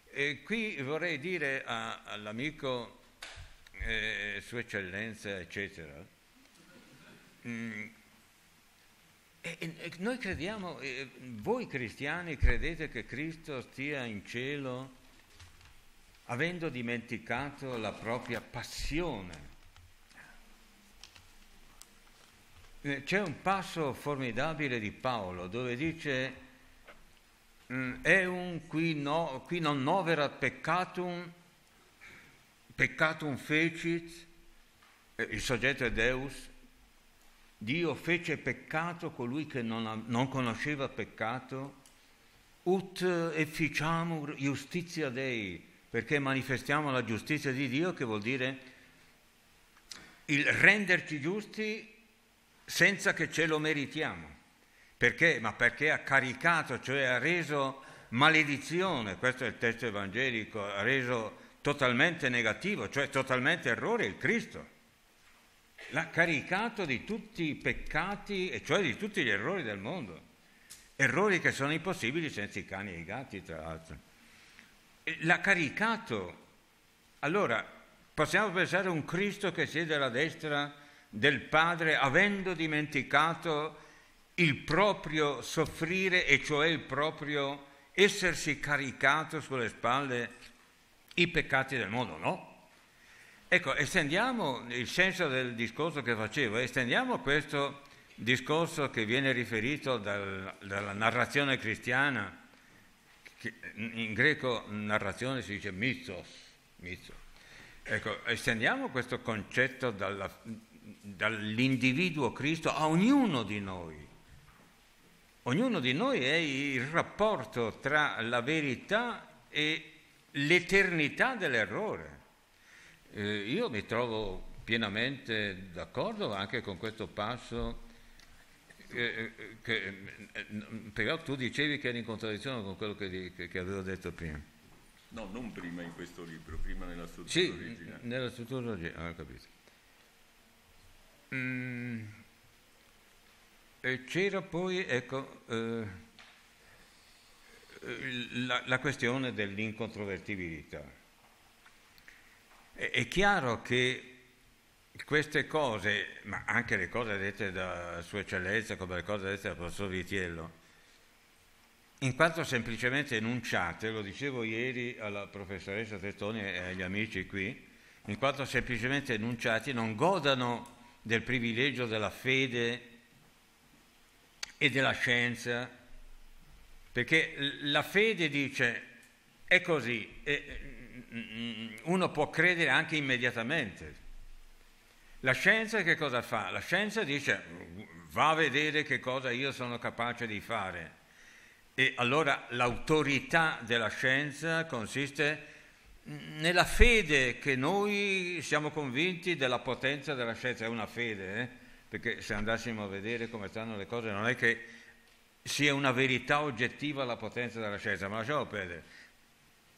E qui vorrei dire a, all'amico eh, Sua Eccellenza, eccetera, mm, e, e noi crediamo, eh, voi cristiani credete che Cristo stia in cielo avendo dimenticato la propria passione Eh, c'è un passo formidabile di Paolo dove dice eum mm, qui, no, qui non novera peccatum, peccatum fecit, eh, il soggetto è Deus, Dio fece peccato colui che non, non conosceva peccato, ut eh, efficiamur justizia Dei, perché manifestiamo la giustizia di Dio che vuol dire il renderci giusti senza che ce lo meritiamo. Perché? Ma perché ha caricato, cioè ha reso maledizione, questo è il testo evangelico, ha reso totalmente negativo, cioè totalmente errore il Cristo. L'ha caricato di tutti i peccati e cioè di tutti gli errori del mondo. Errori che sono impossibili senza i cani e i gatti, tra l'altro. L'ha caricato. Allora, possiamo pensare a un Cristo che siede alla destra del Padre avendo dimenticato il proprio soffrire e cioè il proprio essersi caricato sulle spalle i peccati del mondo, no? Ecco, estendiamo il senso del discorso che facevo, estendiamo questo discorso che viene riferito dal, dalla narrazione cristiana, che in greco narrazione si dice mitos, mitos. Ecco, estendiamo questo concetto dalla, dall'individuo Cristo a ognuno di noi. Ognuno di noi è il rapporto tra la verità e l'eternità dell'errore. Eh, io mi trovo pienamente d'accordo anche con questo passo, eh, che, però tu dicevi che era in contraddizione con quello che, che, che avevo detto prima. No, non prima in questo libro, prima nella struttura sì, originale. Nella struttura originale, ah, ho capito. Mm, c'era poi, ecco, eh, eh, la, la, questione dell'incontrovertibilità. È, è chiaro che queste cose, ma anche le cose dette da Sua Eccellenza, come le cose dette dal professor Vitiello, in quanto semplicemente enunciate, lo dicevo ieri alla professoressa Tettoni e agli amici qui, in quanto semplicemente enunciati non godano del privilegio della fede e della scienza, perché la fede dice è così, e mm, mm, mm, uno può credere anche immediatamente. La scienza che cosa fa? La scienza dice va a vedere che cosa io sono capace di fare. E allora l'autorità della scienza consiste nella fede che noi siamo convinti della potenza della scienza, è una fede, eh? perché se andassimo a vedere come stanno le cose non è che sia una verità oggettiva la potenza della scienza, ma lasciamo perdere.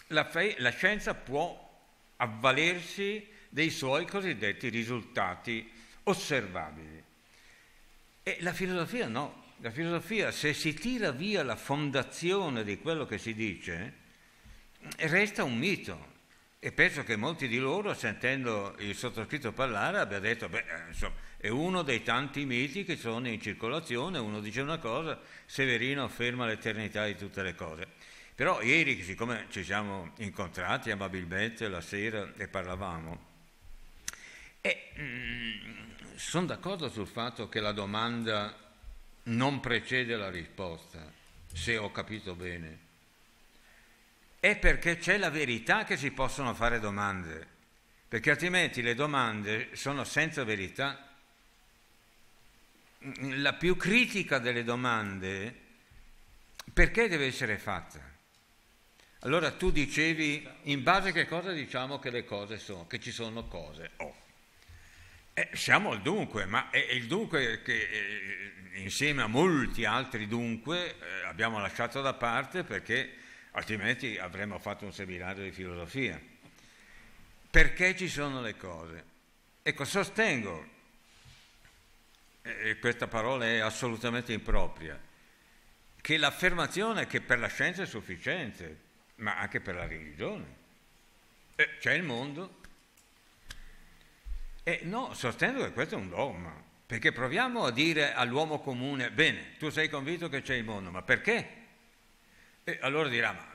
La, fe- la scienza può avvalersi dei suoi cosiddetti risultati osservabili. E la filosofia no, la filosofia se si tira via la fondazione di quello che si dice, resta un mito, e penso che molti di loro, sentendo il sottoscritto parlare, abbia detto, beh, eh, insomma, è uno dei tanti miti che sono in circolazione, uno dice una cosa, Severino afferma l'eternità di tutte le cose. Però ieri, siccome ci siamo incontrati amabilmente la sera e parlavamo, e, mm, sono d'accordo sul fatto che la domanda non precede la risposta, se ho capito bene è perché c'è la verità che si possono fare domande, perché altrimenti le domande sono senza verità. La più critica delle domande, perché deve essere fatta? Allora tu dicevi, in base a che cosa diciamo che le cose sono, che ci sono cose? Oh. Eh, siamo al dunque, ma è eh, il dunque che eh, insieme a molti altri dunque eh, abbiamo lasciato da parte perché altrimenti avremmo fatto un seminario di filosofia. Perché ci sono le cose? Ecco, sostengo, e questa parola è assolutamente impropria, che l'affermazione che per la scienza è sufficiente, ma anche per la religione, eh, c'è il mondo. E no, sostengo che questo è un dogma, perché proviamo a dire all'uomo comune, bene, tu sei convinto che c'è il mondo, ma perché? E allora dirà, ma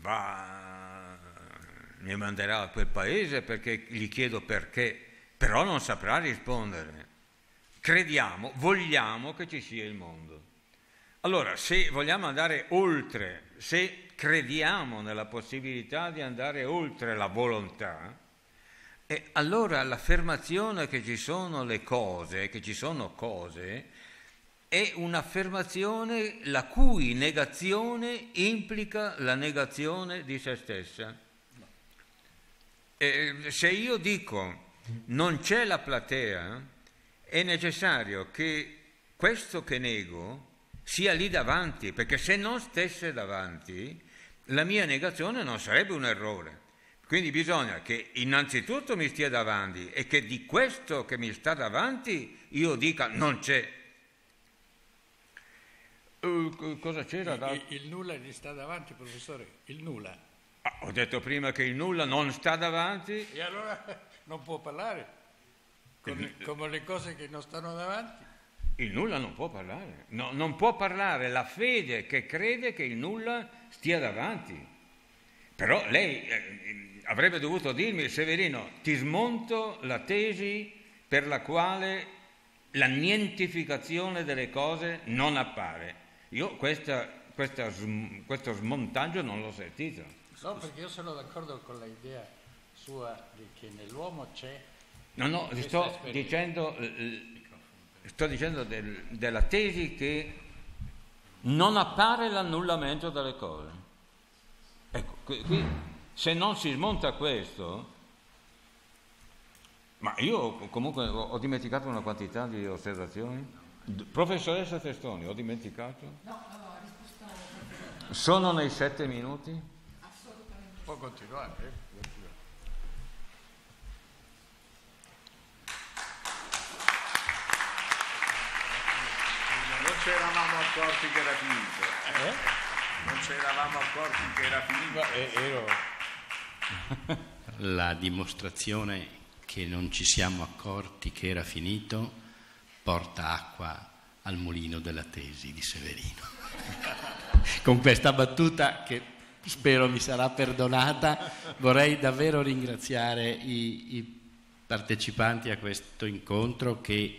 va, mi manderà a quel paese perché gli chiedo perché, però non saprà rispondere. Crediamo, vogliamo che ci sia il mondo. Allora, se vogliamo andare oltre, se crediamo nella possibilità di andare oltre la volontà, allora l'affermazione che ci sono le cose, che ci sono cose, è un'affermazione la cui negazione implica la negazione di se stessa. E eh, se io dico non c'è la platea, è necessario che questo che nego sia lì davanti, perché se non stesse davanti, la mia negazione non sarebbe un errore. Quindi bisogna che innanzitutto mi stia davanti e che di questo che mi sta davanti io dica non c'è Uh, cosa c'era? Da... Il, il, nulla gli sta davanti, professore, il nulla. Ah, ho detto prima che il nulla non sta davanti. E allora <laughs> non può parlare, come, come le cose che non stanno davanti. Il nulla non può parlare, no, non può parlare la fede che crede che il nulla stia davanti. Però lei eh, avrebbe dovuto dirmi, Severino, ti smonto la tesi per la quale la nientificazione delle cose non appare. Io questa, questa, questo smontaggio non l'ho sentito. No, perché io sono d'accordo con l'idea sua di che nell'uomo c'è... No, no, sto dicendo, eh, eh, sto dicendo del, della tesi che non appare l'annullamento delle cose. Ecco, qui, se non si smonta questo, ma io comunque ho dimenticato una quantità di osservazioni. Professoressa Testoni, ho dimenticato? No, no, no, risposta. Sono nei sette minuti? Assolutamente. Può continuare. Eh? Non c'eravamo accorti che era finito. Eh? Non c'eravamo accorti che era finito. Ma eh, ero... La dimostrazione che non ci siamo accorti che era finito porta acqua al mulino della tesi di Severino. <laughs> Con questa battuta che spero mi sarà perdonata, vorrei davvero ringraziare i, i partecipanti a questo incontro che,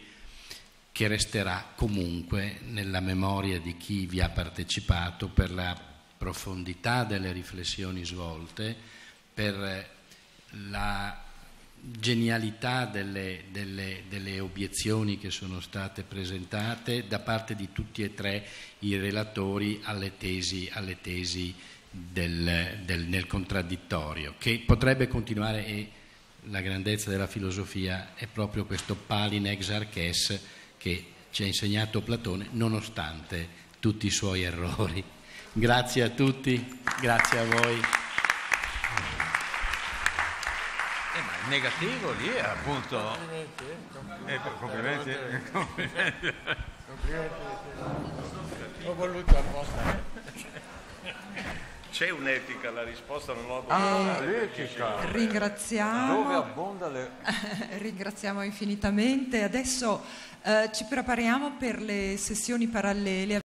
che, resterà comunque nella memoria di chi vi ha partecipato per la profondità delle riflessioni svolte, per la genialità delle, delle, delle, obiezioni che sono state presentate da parte di tutti e tre i relatori alle tesi, alle tesi del, del, nel contraddittorio, che potrebbe continuare e la grandezza della filosofia è proprio questo palin ex arches che ci ha insegnato Platone nonostante tutti i suoi errori. Grazie a tutti, grazie a voi. Eh, ma il negativo lì è appunto... Complimenti. Eh, eh complimenti. Eh, complimenti. Ho voluto apposta. C'è un'etica, la risposta non l'ho dovuta ah, Ringraziamo. Dove abbonda le... <laughs> Ringraziamo infinitamente. Adesso eh, ci prepariamo per le sessioni parallele.